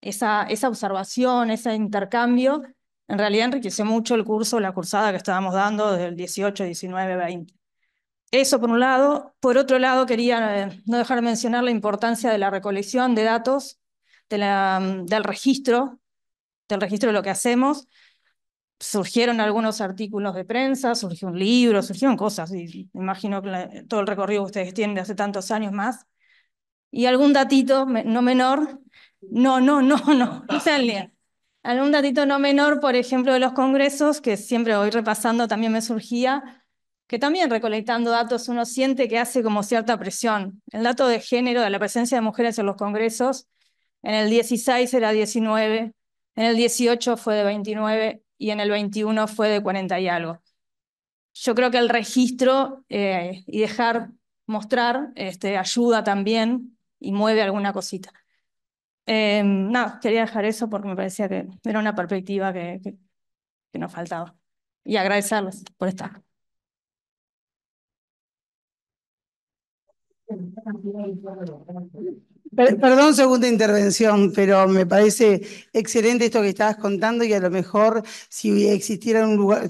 esa, observación, ese intercambio, en realidad enriqueció mucho el curso, la cursada que estábamos dando desde el 18, 19, 20. Eso por un lado. Por otro lado, quería eh, no dejar de mencionar la importancia de la recolección de datos, de la, del registro, del registro de lo que hacemos, surgieron algunos artículos de prensa, surgió un libro, surgieron cosas, y imagino que todo el recorrido que ustedes tienen de hace tantos años más. Y algún datito no menor, no, no, no, no, no Algún datito no menor, por ejemplo, de los congresos, que siempre voy repasando, también me surgía, que también recolectando datos uno siente que hace como cierta presión. El dato de género, de la presencia de mujeres en los congresos, en el 16 era 19, en el 18 fue de 29, y en el 21 fue de 40 y algo. Yo creo que el registro eh, y dejar mostrar este, ayuda también y mueve alguna cosita. Eh, nada, quería dejar eso porque me parecía que era una perspectiva que, que, que nos faltaba. Y agradecerles por estar perdón, segunda intervención, pero me parece excelente esto que estabas contando y a lo mejor si existiera un lugar,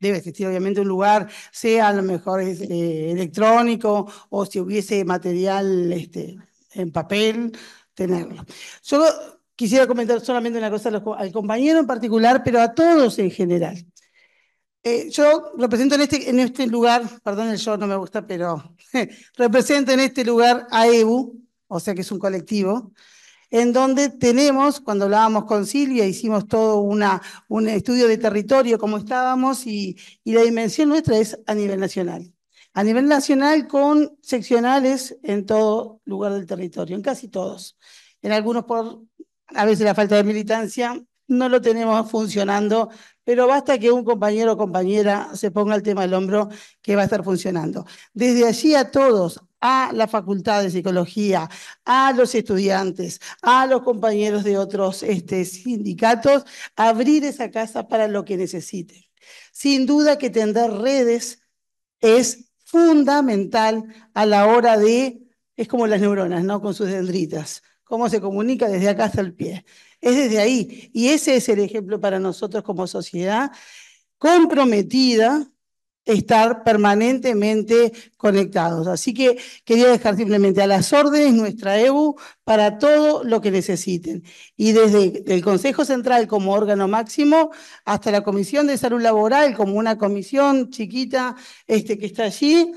debe existir obviamente un lugar, sea a lo mejor eh, electrónico o si hubiese material este, en papel, tenerlo. Solo quisiera comentar solamente una cosa al compañero en particular, pero a todos en general. Eh, yo represento en este, en este lugar, perdón el yo no me gusta, pero represento en este lugar a EBU, o sea que es un colectivo, en donde tenemos, cuando hablábamos con Silvia, hicimos todo una, un estudio de territorio, como estábamos, y, y la dimensión nuestra es a nivel nacional. A nivel nacional con seccionales en todo lugar del territorio, en casi todos. En algunos por a veces la falta de militancia, no lo tenemos funcionando, pero basta que un compañero o compañera se ponga el tema al hombro que va a estar funcionando. Desde allí a todos, a la Facultad de Psicología, a los estudiantes, a los compañeros de otros este, sindicatos, abrir esa casa para lo que necesiten. Sin duda que tender redes es fundamental a la hora de, es como las neuronas, ¿no? Con sus dendritas, cómo se comunica desde acá hasta el pie. Es desde ahí. Y ese es el ejemplo para nosotros como sociedad comprometida estar permanentemente conectados. Así que quería dejar simplemente a las órdenes nuestra EBU para todo lo que necesiten. Y desde el Consejo Central como órgano máximo hasta la Comisión de Salud Laboral como una comisión chiquita este, que está allí,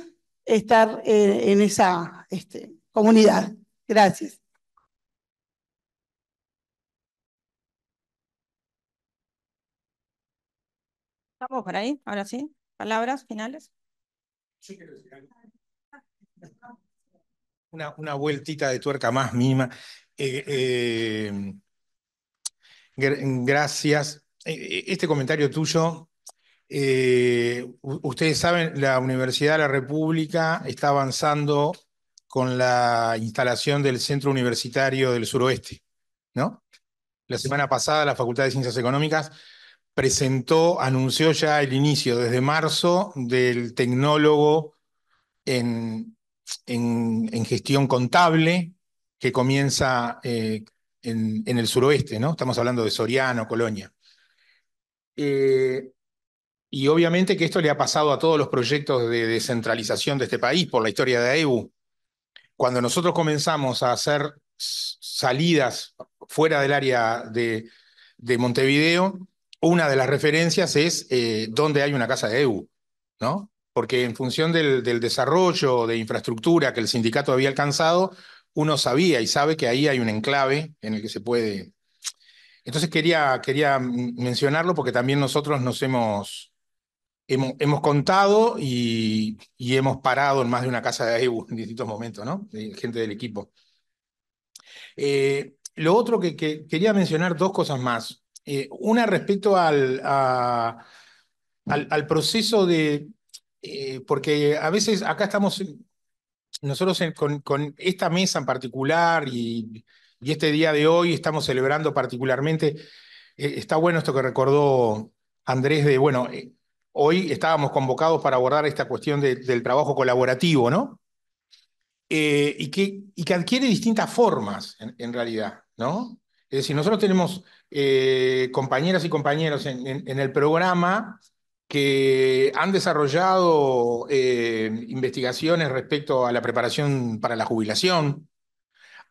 estar eh, en esa este, comunidad. Gracias. ¿Estamos por ahí? Ahora sí. ¿Palabras finales? Una, vueltita de tuerca más Mima. Eh, eh, gracias. Eh, este comentario tuyo, ustedes saben, la Universidad de la República está avanzando con la instalación del Centro Universitario del Suroeste, ¿no? La semana pasada la Facultad de Ciencias Económicas presentó, anunció ya el inicio desde marzo del tecnólogo en, en, gestión contable que comienza eh, en, el suroeste, ¿no? Estamos hablando de Soriano, Colonia. Eh, y obviamente que esto le ha pasado a todos los proyectos de descentralización de este país por la historia de AEBU. Cuando nosotros comenzamos a hacer salidas fuera del área de, de Montevideo, una de las referencias es eh, dónde hay una casa de EU, ¿no? Porque en función del, desarrollo de infraestructura que el sindicato había alcanzado, uno sabía y sabe que ahí hay un enclave en el que se puede. Entonces quería, quería mencionarlo porque también nosotros nos hemos, hemos, contado y, hemos parado en más de una casa de EU en distintos momentos, ¿no? gente del equipo. Eh, lo otro que, quería mencionar, dos cosas más. Eh, una respecto al, al, proceso de, eh, porque a veces acá estamos nosotros con, esta mesa en particular y, este día de hoy estamos celebrando particularmente, eh, está bueno esto que recordó Andrés de, bueno, hoy estábamos convocados para abordar esta cuestión del trabajo colaborativo, ¿no? y, que, y que adquiere distintas formas en, realidad, ¿no? Es decir, nosotros tenemos eh, compañeras y compañeros en, el programa que han desarrollado eh, investigaciones respecto a la preparación para la jubilación,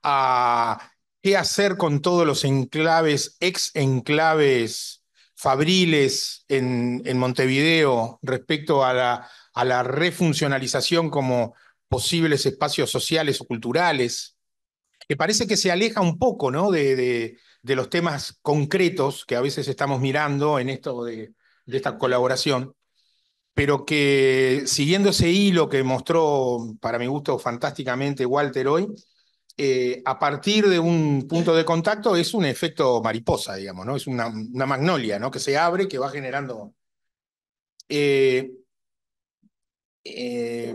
a qué hacer con todos los enclaves, ex enclaves fabriles en, Montevideo respecto a la, refuncionalización como posibles espacios sociales o culturales, que parece que se aleja un poco ¿no? de de los temas concretos que a veces estamos mirando en esto de, esta colaboración, pero que siguiendo ese hilo que mostró, para mi gusto, fantásticamente Walter hoy, eh, a partir de un punto de contacto es un efecto mariposa, digamos, ¿no? Es una, magnolia, ¿no? Que se abre, que va generando... Eh, eh,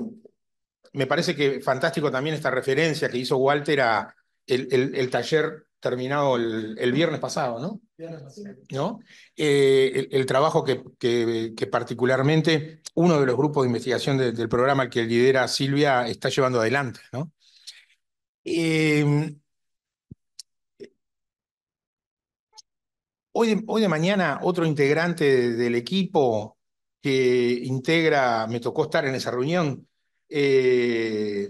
me parece que fantástico también esta referencia que hizo Walter a el, el, el taller terminado el, viernes pasado, ¿no? ¿No? Eh, el, trabajo que, particularmente uno de los grupos de investigación del programa, que lidera Silvia, está llevando adelante, ¿no? Em, hoy, de, mañana, otro integrante del equipo que integra, me tocó estar en esa reunión, eh,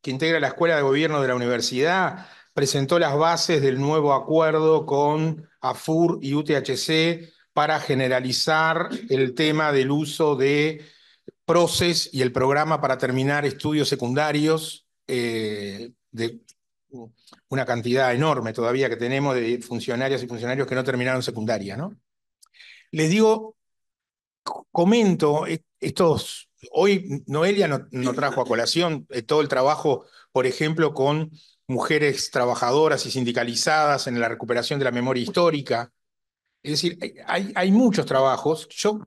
que integra la Escuela de Gobierno de la Universidad, presentó las bases del nuevo acuerdo con AFUR y UTHC para generalizar el tema del uso de PROCES y el programa para terminar estudios secundarios eh, de una cantidad enorme todavía que tenemos de funcionarias y funcionarios que no terminaron secundaria, ¿no? Les digo, comento e-, estos, hoy Noelia no trajo a colación eh, todo el trabajo, por ejemplo, con mujeres trabajadoras y sindicalizadas en la recuperación de la memoria histórica. Es decir, hay, hay muchos trabajos. Yo,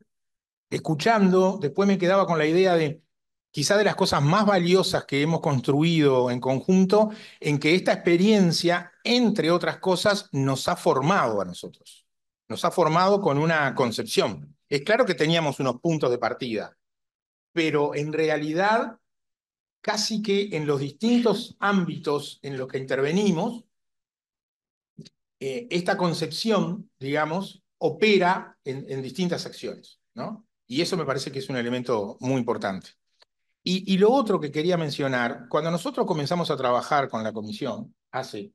escuchando, después me quedaba con la idea de quizá de las cosas más valiosas que hemos construido en conjunto, en que esta experiencia, entre otras cosas, nos ha formado a nosotros. Nos ha formado con una concepción. Es claro que teníamos unos puntos de partida, pero en realidad casi que en los distintos ámbitos en los que intervenimos, eh, esta concepción, digamos, opera en, distintas acciones. ¿no? Y eso me parece que es un elemento muy importante. Y, lo otro que quería mencionar, cuando nosotros comenzamos a trabajar con la comisión, hace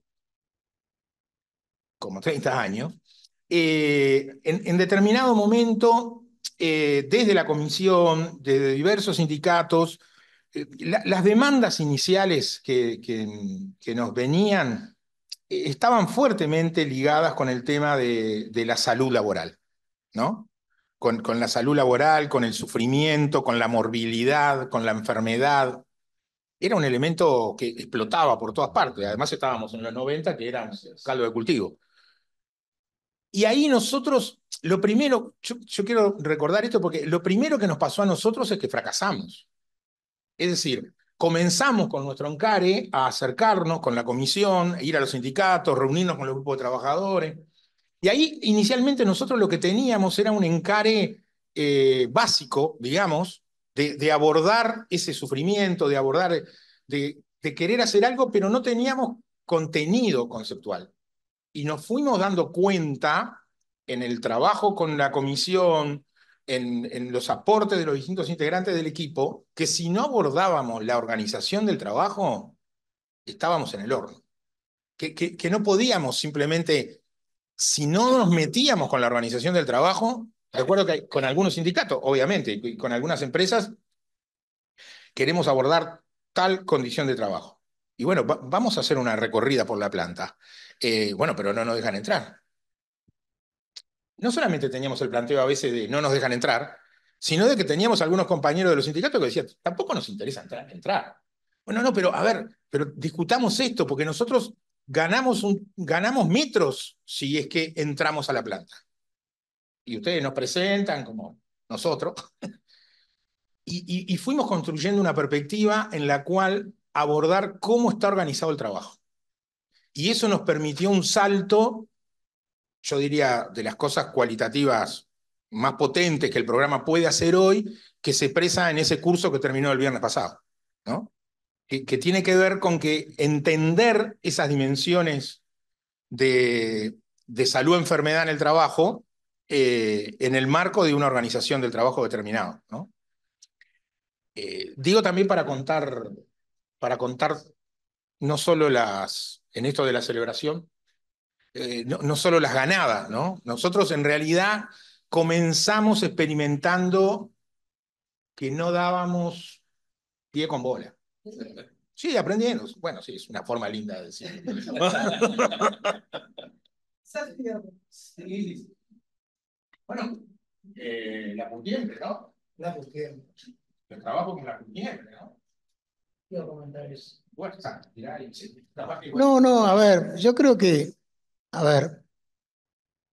como 30 años, eh, en, determinado momento, eh, desde la comisión, desde diversos sindicatos, eh, las demandas iniciales que, nos venían eh, estaban fuertemente ligadas con el tema de, la salud laboral, ¿no? Con, la salud laboral, con el sufrimiento, con la morbilidad, con la enfermedad. Era un elemento que explotaba por todas partes. Además estábamos en los 90, que era caldo de cultivo. Y ahí nosotros, lo primero, yo, quiero recordar esto porque lo primero que nos pasó a nosotros es que fracasamos. Es decir, comenzamos con nuestro encare a acercarnos con la comisión, ir a los sindicatos, reunirnos con los grupos de trabajadores. Y ahí inicialmente nosotros lo que teníamos era un encare eh, básico, digamos, de, abordar ese sufrimiento, de abordar, de querer hacer algo, pero no teníamos contenido conceptual. Y nos fuimos dando cuenta en el trabajo con la comisión, en, los aportes de los distintos integrantes del equipo que si no abordábamos la organización del trabajo, estábamos en el horno. Que, que, no podíamos simplemente, si no nos metíamos con la organización del trabajo, recuerdo que con algunos sindicatos, obviamente, y con algunas empresas, queremos abordar tal condición de trabajo. Y bueno, vamos a hacer una recorrida por la planta. Eh, bueno, pero no nos dejan entrar no solamente teníamos el planteo a veces de no nos dejan entrar, sino de que teníamos algunos compañeros de los sindicatos que decían, tampoco nos interesa entrar. Bueno, no, pero a ver, pero discutamos esto, porque nosotros ganamos, ganamos metros si es que entramos a la planta. Y ustedes nos presentan como nosotros. y, y fuimos construyendo una perspectiva en la cual abordar cómo está organizado el trabajo. Y eso nos permitió un salto yo diría, de las cosas cualitativas más potentes que el programa puede hacer hoy, que se expresa en ese curso que terminó el viernes pasado, ¿no? Que, tiene que ver con que entender esas dimensiones de, salud-enfermedad en el trabajo eh, en el marco de una organización del trabajo determinado, eh, digo también para contar, para contar no solo las, en esto de la celebración, eh, no, solo las ganaba, ¿no? Nosotros en realidad comenzamos experimentando que no dábamos pie con bola. Sí, aprendiendo. Bueno, sí, es una forma linda de decirlo. Bueno, eh, la putiembre, ¿no? La putiembre. El trabajo con la putiembre, ¿no? Quiero comentar eso. No, no, a ver, yo creo que a ver,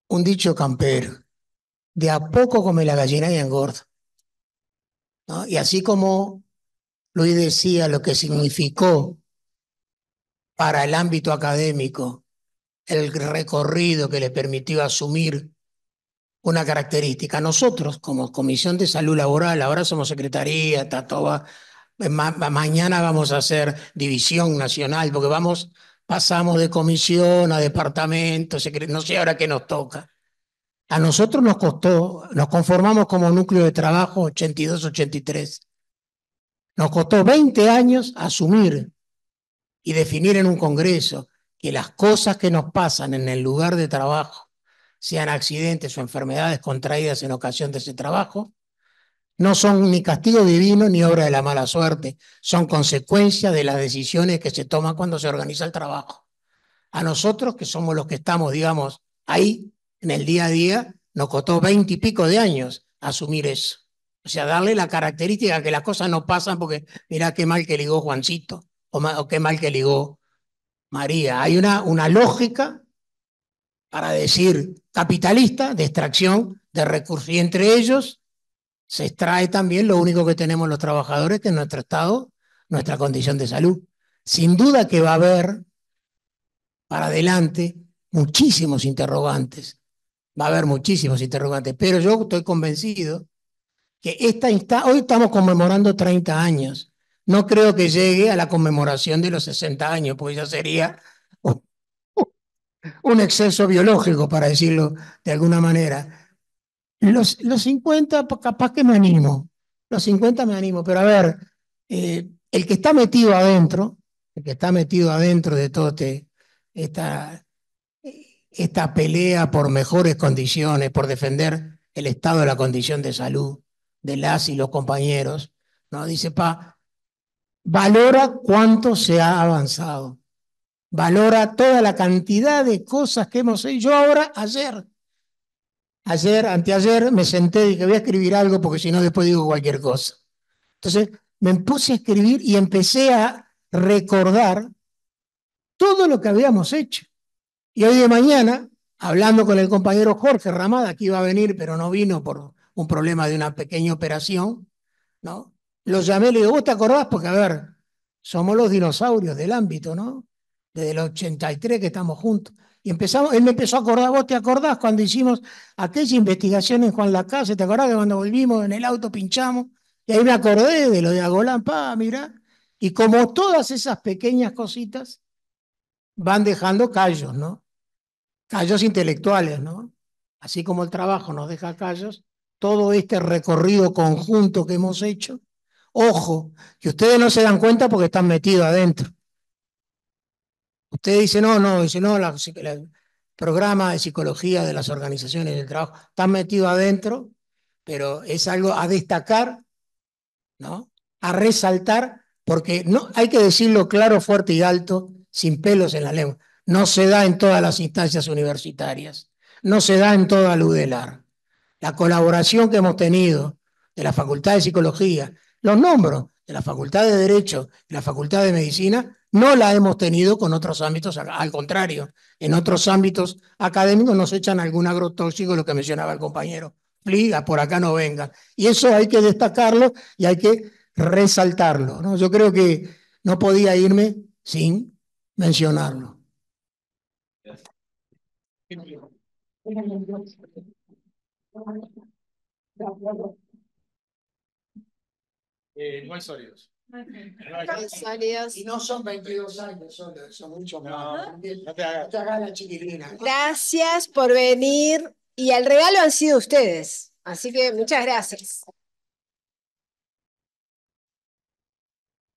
un dicho Camper de a poco come la gallina y engorda. ¿No? Y así como Luis decía lo que significó para el ámbito académico el recorrido que le permitió asumir una característica. Nosotros, como Comisión de Salud Laboral, ahora somos Secretaría, mañana vamos a hacer División Nacional, porque vamos pasamos de comisión a departamento, no sé ahora qué nos toca. A nosotros nos costó, nos conformamos como núcleo de trabajo 82-83. Nos costó 20 años asumir y definir en un Congreso que las cosas que nos pasan en el lugar de trabajo, sean accidentes o enfermedades contraídas en ocasión de ese trabajo, no son ni castigo divino ni obra de la mala suerte, son consecuencias de las decisiones que se toman cuando se organiza el trabajo. A nosotros, que somos los que estamos, digamos, ahí en el día a día, nos costó veinte y pico de años asumir eso. O sea, darle la característica que las cosas no pasan porque mira qué mal que ligó Juancito o, qué mal que ligó María. Hay una, una lógica para decir capitalista de extracción de recursos y entre ellos se extrae también lo único que tenemos los trabajadores, que es nuestro estado, nuestra condición de salud. Sin duda que va a haber para adelante muchísimos interrogantes, va a haber muchísimos interrogantes, pero yo estoy convencido que esta hoy estamos conmemorando 30 años. No creo que llegue a la conmemoración de los 60 años, pues ya sería un exceso biológico, para decirlo de alguna manera los, 50 capaz que me animo, los 50 me animo, pero a ver, eh, el que está metido adentro, el que está metido adentro de todo este, esta, pelea por mejores condiciones, por defender el estado de la condición de salud de las y los compañeros, ¿no? Dice, pa, valora cuánto se ha avanzado, valora toda la cantidad de cosas que hemos hecho. Yo ahora, ayer, Ayer, anteayer, me senté y dije, voy a escribir algo porque si no después digo cualquier cosa. Entonces me puse a escribir y empecé a recordar todo lo que habíamos hecho. Y hoy de mañana, hablando con el compañero Jorge Ramada, que iba a venir pero no vino por un problema de una pequeña operación, ¿no? Lo llamé y le digo, ¿vos te acordás? Porque a ver, somos los dinosaurios del ámbito, ¿no? Desde el 83 que estamos juntos. Y empezamos, él me empezó a acordar, vos te acordás cuando hicimos aquella investigación en Juan Casa, ¿te acordás que cuando volvimos en el auto pinchamos? Y ahí me acordé de lo de Agolán, pa, mirá. Y como todas esas pequeñas cositas van dejando callos, ¿no? Callos intelectuales, ¿no? Así como el trabajo nos deja callos, todo este recorrido conjunto que hemos hecho, ojo, que ustedes no se dan cuenta porque están metidos adentro. Usted dice, no, no, dice, no, el programa de psicología de las organizaciones del trabajo, está metido adentro, pero es algo a destacar, ¿no? a resaltar, porque no, hay que decirlo claro, fuerte y alto, sin pelos en la lengua. No se da en todas las instancias universitarias, no se da en toda la UDELAR. La colaboración que hemos tenido de la Facultad de Psicología, los nombro, la Facultad de Derecho la Facultad de Medicina, no la hemos tenido con otros ámbitos, al contrario, en otros ámbitos académicos nos echan algún agrotóxico, lo que mencionaba el compañero Pliga, por acá no venga. Y eso hay que destacarlo y hay que resaltarlo. ¿no? Yo creo que no podía irme sin mencionarlo. Gracias. Eh, no hay sólidos. Y no son 22 años, son, son mucho más. No, la chiquilina. Gracias por venir. Y el regalo han sido ustedes. Así que muchas gracias.